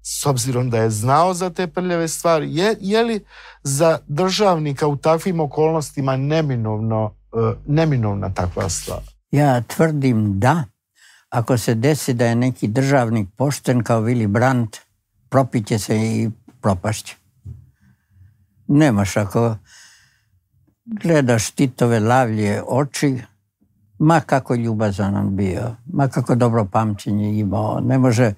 s obzirom da je znao za te prljave stvari, je, je li za državnika u takvim okolnostima neminovno, e, neminovna takva stvar? Ja tvrdim da. Ako se desi da je neki državnik pošten kao Willy Brandt, će se i propašće. Nemaš ako gledaš Titove lavlje oči, ma kako ljubazan on bio, ma kako dobro pamćenje imao, ne može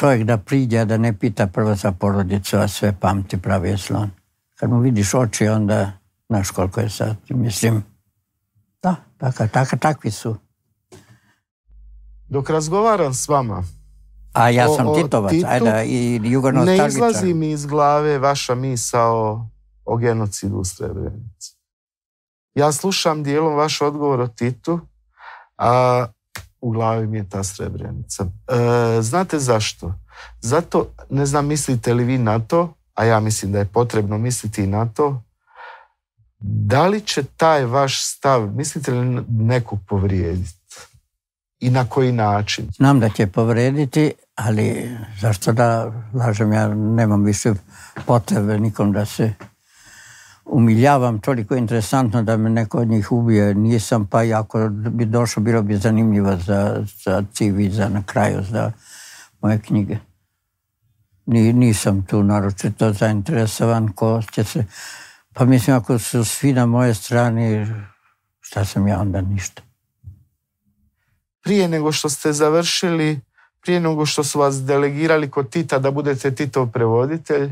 čovjek da priđe, da ne pita prvo za porodicu, a sve pamti pravi je slon. Kad mu vidiš oči, onda znaš koliko je sad. Mislim, da, takvi su. Dok razgovaram s vama, a ja sam o, Titovac, Titu, i Ne izlazi mi iz glave vaša misao o genocidu u Srebrenici. Ja slušam dijelom vaš odgovor o Titu, a u glavi mi je ta srebrenica. E, znate zašto? Zato, ne znam mislite li vi na to, a ja mislim da je potrebno misliti i na to, da li će taj vaš stav, mislite li nekog povrijediti? I na koji način? Znam da će povrijediti, ali zašto da lažem, ja nemam više potrebe nikom da se umiljavam, toliko interesantno da me neko od njih ubije. Nisam, pa ako bi došlo, bilo bi zanimljivo za, za za na kraju, za moje knjige. nisam tu naročito zainteresovan ko će se... Pa mislim, ako su svi na moje strani, šta sam ja onda ništa. Prije nego što ste završili, prije nego što su vas delegirali kod Tita da budete Titov prevoditelj,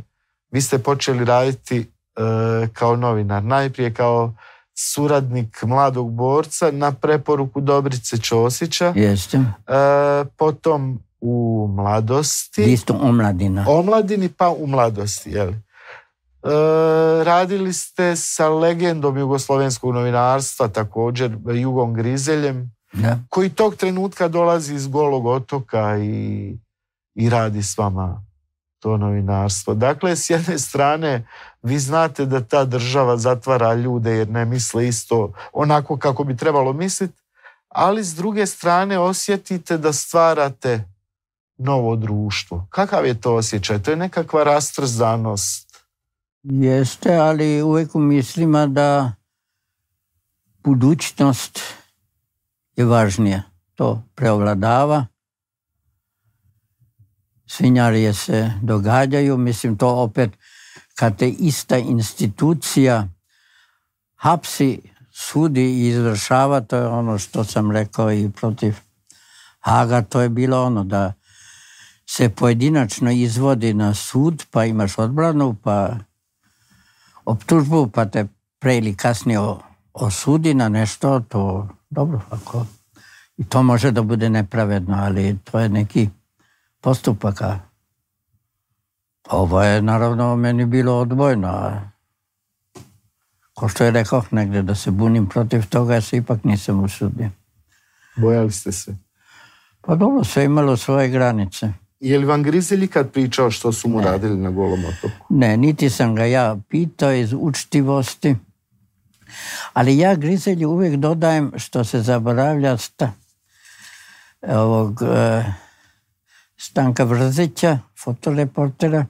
vi ste počeli raditi E, kao novinar. Najprije kao suradnik mladog borca na preporuku Dobrice Ćosića. Jeste. E, potom u mladosti. Isto omladina. Omladini pa u mladosti, jel? E, radili ste sa legendom jugoslovenskog novinarstva također, Jugom Grizeljem, koji tog trenutka dolazi iz Golog otoka i, i radi s vama to novinarstvo. Dakle, s jedne strane vi znate da ta država zatvara ljude jer ne misle isto onako kako bi trebalo misliti, ali s druge strane osjetite da stvarate novo društvo. Kakav je to osjećaj? To je nekakva rastrzanost. Jeste, ali uvijek u mislima da budućnost je važnija. To preovladava. Svinjarije se događaju. Mislim, to opet kad te ista institucija hapsi, sudi i izvršava, to je ono što sam rekao i protiv Haga, to je bilo ono da se pojedinačno izvodi na sud, pa imaš odbranu, pa optužbu, pa te pre ili kasnije osudi na nešto, to dobro, ako i to može da bude nepravedno, ali to je neki postupak, a ovo je naravno meni bilo odbojno. Ko što je rekao negdje da se bunim protiv toga, ja se ipak nisam usudio. Bojali ste se? Pa dobro, sve imalo svoje granice. Je li vam grizeli kad pričao što su mu radili na golom otoku? Ne, niti sam ga ja pitao iz učtivosti. Ali ja grizelju uvijek dodajem što se zaboravlja sta, ovog e, Stanka Vrzića, fotoreportera,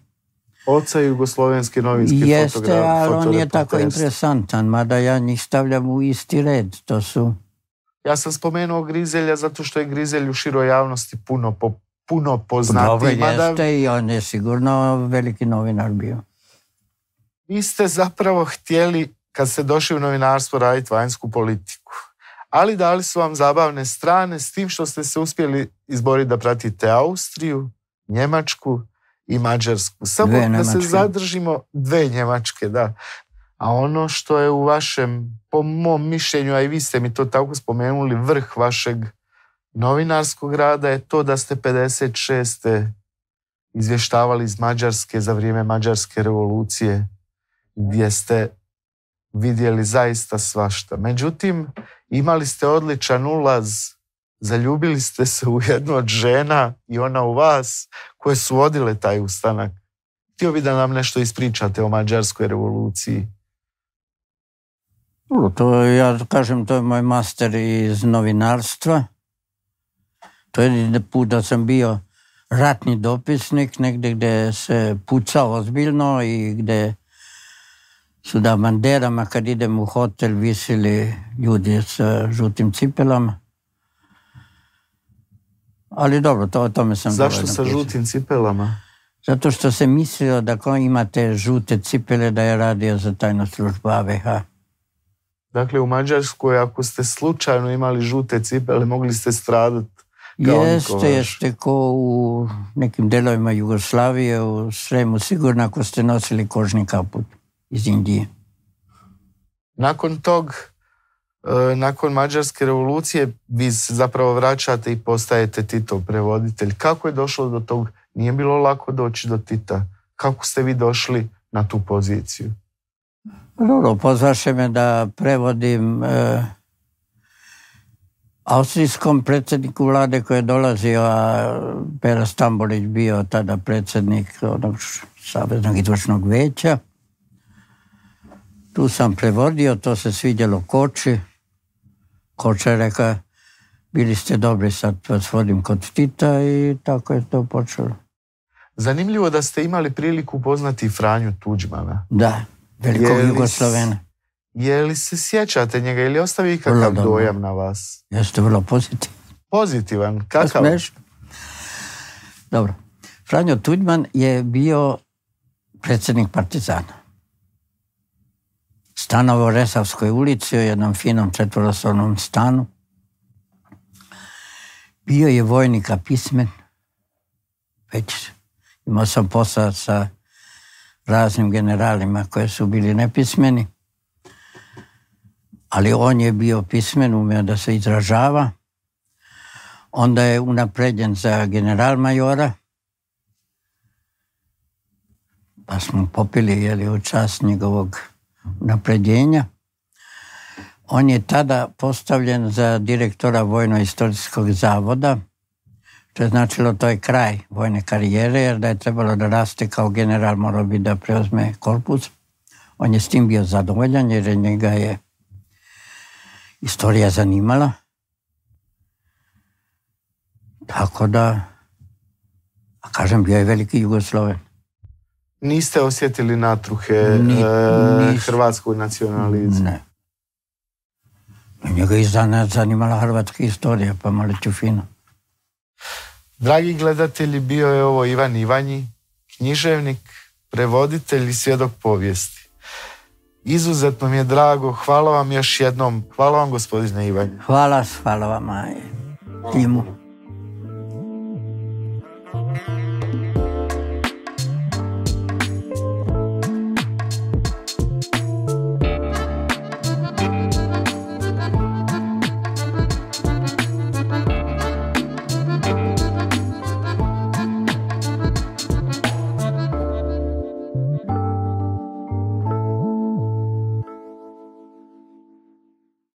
oca jugoslovenski novinski Jeste, fotograf. Jeste, ali on je tako interesantan, mada ja njih stavljam u isti red. To su... Ja sam spomenuo Grizelja zato što je Grizelj u široj javnosti puno, poznatiji. puno i on je sigurno veliki novinar bio. Vi ste zapravo htjeli, kad ste došli u novinarstvo, raditi vanjsku politiku. Ali dali su vam zabavne strane s tim što ste se uspjeli izboriti da pratite Austriju, Njemačku, i Mađarsku. Samo da se zadržimo dve Njemačke, da. A ono što je u vašem, po mom mišljenju, a i vi ste mi to tako spomenuli, vrh vašeg novinarskog rada je to da ste 56. izvještavali iz Mađarske za vrijeme Mađarske revolucije, gdje ste vidjeli zaista svašta. Međutim, imali ste odličan ulaz zaljubili ste se u jednu od žena i ona u vas koje su vodile taj ustanak. Htio bi da nam nešto ispričate o mađarskoj revoluciji. To ja kažem, to je moj master iz novinarstva. To je jedini put da sam bio ratni dopisnik, negdje gdje se pucao ozbiljno i gdje su da banderama kad idem u hotel visili ljudi sa žutim cipelama. Ali dobro, to, o tome sam Zašto sa žutim cipelama? Zato što se mislio da ko ima te žute cipele da je radio za tajnu službu AVH. Dakle, u Mađarskoj ako ste slučajno imali žute cipele, mogli ste stradati. Jeste, jeste ko u nekim delovima Jugoslavije, u Sremu, sigurno ako ste nosili kožni kaput iz Indije. Nakon tog E, nakon Mađarske revolucije vi se zapravo vraćate i postajete Titov prevoditelj. Kako je došlo do tog? Nije bilo lako doći do Tita. Kako ste vi došli na tu poziciju? Dobro, pozvaše me da prevodim e, austrijskom predsjedniku vlade koji je dolazio, a Pera Stambolić bio tada predsjednik onog Saveznog izvršnog veća. Tu sam prevodio, to se svidjelo koči. Ko je rekao, bili ste dobri, sad vas vodim kod Tita i tako je to počelo. Zanimljivo da ste imali priliku poznati Franju Tuđmana. Da, velikog Jugoslovena. Je se sjećate njega ili ostavi ikakav dojam na vas? Jeste vrlo pozitivan. Pozitivan, kakav? Dobro. Franjo Tuđman je bio predsjednik Partizana stanova u Resavskoj ulici u jednom finom četvoroslovnom stanu. Bio je vojnika pismen, već imao sam posao sa raznim generalima koji su bili nepismeni, ali on je bio pismen, umeo da se izražava. Onda je unapređen za general majora, pa smo popili jeli, u čast njegovog napredjenja. On je tada postavljen za direktora Vojno-istorijskog zavoda, što je značilo to je kraj vojne karijere, jer da je trebalo da raste kao general morao bi da preuzme korpus. On je s tim bio zadovoljan jer je njega je istorija zanimala. Tako da, a kažem, bio je veliki Jugosloven. Niste osjetili natruhe Ni, e, hrvatskog Ne. Njega je zanimala hrvatska istorija, pa malo ću fino. Dragi gledatelji, bio je ovo Ivan Ivanji, književnik, prevoditelj i svjedok povijesti. Izuzetno mi je drago, hvala vam još jednom. Hvala vam gospodine Ivanji. Hvala, hvala vam,